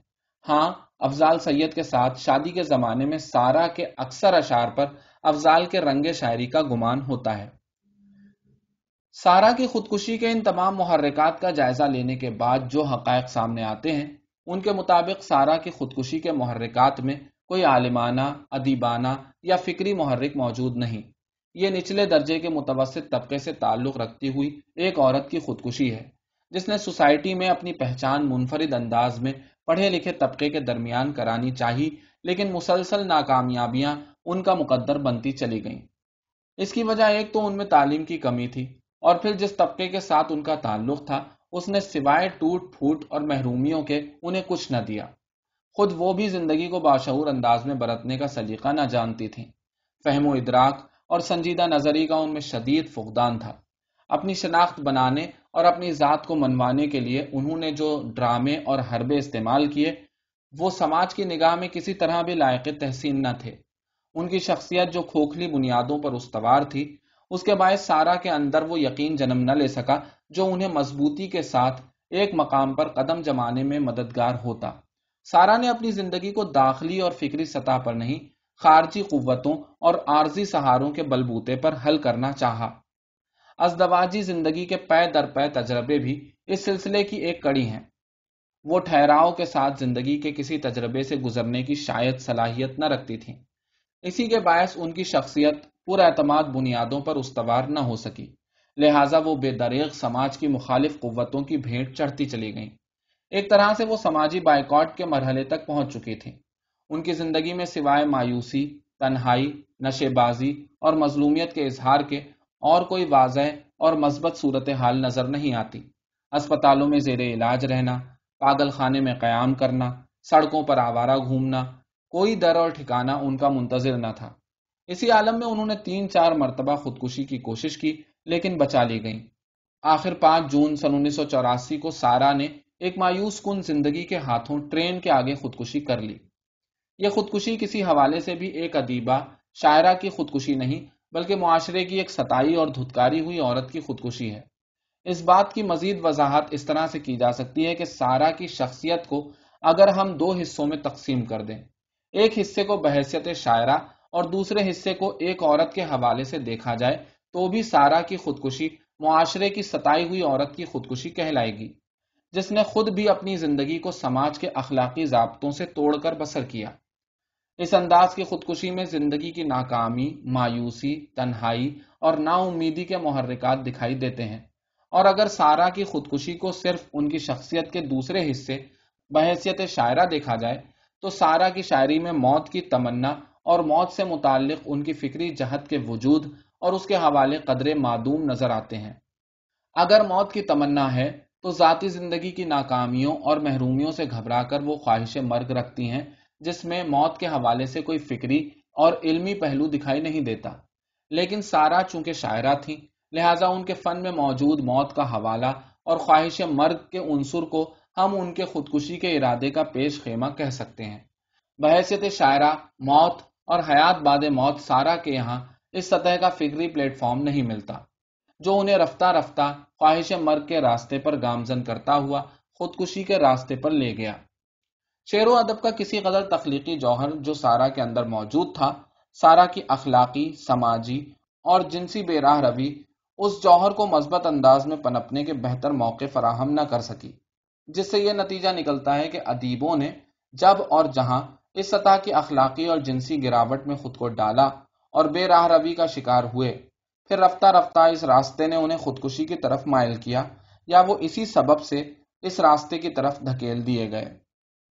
हाँ अफजाल सैयद के साथ शादी के ज़माने में सारा के अक्सर अशार पर अफजाल के रंग शायरी का गुमान होता है सारा की खुदकुशी के इन तमाम महरक़ात का जायज़ा लेने के बाद जो हक़ सामने आते हैं उनके मुताबिक सारा की खुदकुशी के महरक़ात में कोई आलिमाना अदीबाना या फिक्री महर्रिक मौजूद नहीं ये निचले दर्जे के मुतवसत तबके से ताल्लुक़ रखती हुई एक औरत की खुदकुशी है जिसने सोसाइटी में अपनी पहचान मुनफरिद अंदाज में पढ़े लिखे तबके के दरमियान करानी चाहिए लेकिन मुसलसल नाकामयाबियां उनका मुकद्दर बनती चली गईं इसकी वजह एक तो उनमें तालीम की कमी थी और फिर जिस तबके के साथ उनका ताल्लुक था उसने सिवाय टूट फूट और महरूमियों के उन्हें कुछ न दिया खुद वो भी जिंदगी को बाशहूर अंदाज में बरतने का सलीका ना जानती थी फहमो इदराक और संजीदा नजरी का उनमें शदीद फुकदान था अपनी शनाख्त बनाने और अपनी ज़ात को मनवाने के लिए उन्होंने जो ड्रामे और हरबे इस्तेमाल किए वो समाज की निगाह में किसी तरह भी लायक तहसीन न थे उनकी शख्सियत जो खोखली बुनियादों पर उसवार थी उसके बायस सारा के अंदर वो यकीन जन्म न ले सका जो उन्हें मजबूती के साथ एक मकाम पर कदम जमाने में मददगार होता सारा ने अपनी जिंदगी को दाखिली और फिक्री सतह पर नहीं खारजी कुतों और आर्जी सहारों के बलबूते पर हल करना चाहा अजदवाजी जिंदगी के पै दर पै तजर्बे भी इस सिलसिले की एक कड़ी हैं वो ठहराव के साथ जिंदगी के किसी तजर्बे से गुजरने की शायद सलाहियत न रखती थी इसी के बायस उनकी शख्सियत पुरतमाद बुनियादों पर उसवार न हो सकी लिहाजा वो बेदरेग समाज की मुखालिफ कुतों की भेंट चढ़ती चली गईं एक तरह से वो समाजी बायकॉट के मरहले तक पहुंच चुके थे उनकी जिंदगी में सिवाय मायूसी तन्हाई नशेबाजी और मजलूमियत के इजहार के और कोई वाज और मस्बत सूरत हाल नजर नहीं आती अस्पतालों में जेर इलाज रहना पागल खाने में क्याम करना सड़कों पर आवारा घूमना कोई दर और ठिकाना उनका मुंतजर न था इसी आलम में उन्होंने तीन चार मरतबा खुदकुशी की कोशिश की लेकिन बचा ली गई आखिर पांच जून सन उन्नीस सौ चौरासी को सारा ने एक मायूस कुन जिंदगी के हाथों ट्रेन के आगे खुदकुशी कर ली यह खुदकुशी किसी हवाले से भी एक अदीबा शायरा की खुदकुशी नहीं बल्कि माशरे की एक सताई और धुतकारी हुई औरत की खुदकुशी है इस बात की मजीद वजाहत इस तरह से की जा सकती है कि सारा की शख्सियत को अगर हम दो हिस्सों में तकसीम कर दें एक हिस्से को बहसीत शायरा और दूसरे हिस्से को एक औरत के हवाले से देखा जाए तो भी सारा की खुदकुशी माशरे की सताई हुई औरत की खुदकुशी कहलाएगी जिसने खुद भी अपनी जिंदगी को समाज के अखलाकी जबतों से तोड़कर बसर किया इस अंदाज की खुदकुशी में जिंदगी की नाकामी मायूसी तन्हाई और नाउमीदी के महरकात दिखाई देते हैं और अगर सारा की खुदकुशी को सिर्फ उनकी शख्सियत के दूसरे हिस्से बहसीत शायरा देखा जाए तो सारा की शायरी में मौत की तमन्ना और मौत से मुतल उनकी फिक्री जहत के वजूद और उसके हवाले कदरे मादूम नजर आते हैं अगर मौत की तमन्ना है तो ज़ाती ज़िंदगी की नाकामियों और महरूमियों से घबरा कर वो ख्वाहिश मर्ग रखती हैं जिसमें मौत के हवाले से कोई फिक्री और इलमी पहलू दिखाई नहीं देता लेकिन सारा चूंकि शायरा थी लिहाजा उनके फ़न में मौजूद मौत का हवाला और ख्वाहिश मर्ग के अंसुर को हम उनके खुदकुशी के इरादे का पेश खेमा कह सकते हैं बहसियत शायरा मौत और हयात बाद मौत सारा के यहाँ इस सतह का फिक्री प्लेटफॉर्म नहीं मिलता जो उन्हें रफ्ता रफ्ता ख्वाहिश मर्ग के रास्ते पर गामजन करता हुआ खुदकुशी के रास्ते पर ले गया शेर अदब का किसी कदर तख्लीकी जौहर जो सारा के अंदर मौजूद था सारा की अखलाकी समाजी और जिनसी बेराह रवि उस जौहर को मजबत अंदाज में पनपने के बेहतर मौके फराहम न कर सकी जिससे यह नतीजा निकलता है कि अदीबों ने जब और जहां इस सतह की अखलाकी और जिनसी गिरावट में खुद को डाला और बेराह रवि का शिकार हुए फिर रफ्ता रफ्ता इस रास्ते ने उन्हें खुदकुशी की तरफ मायल किया या वो इसी सबब से इस रास्ते की तरफ धकेल दिए गए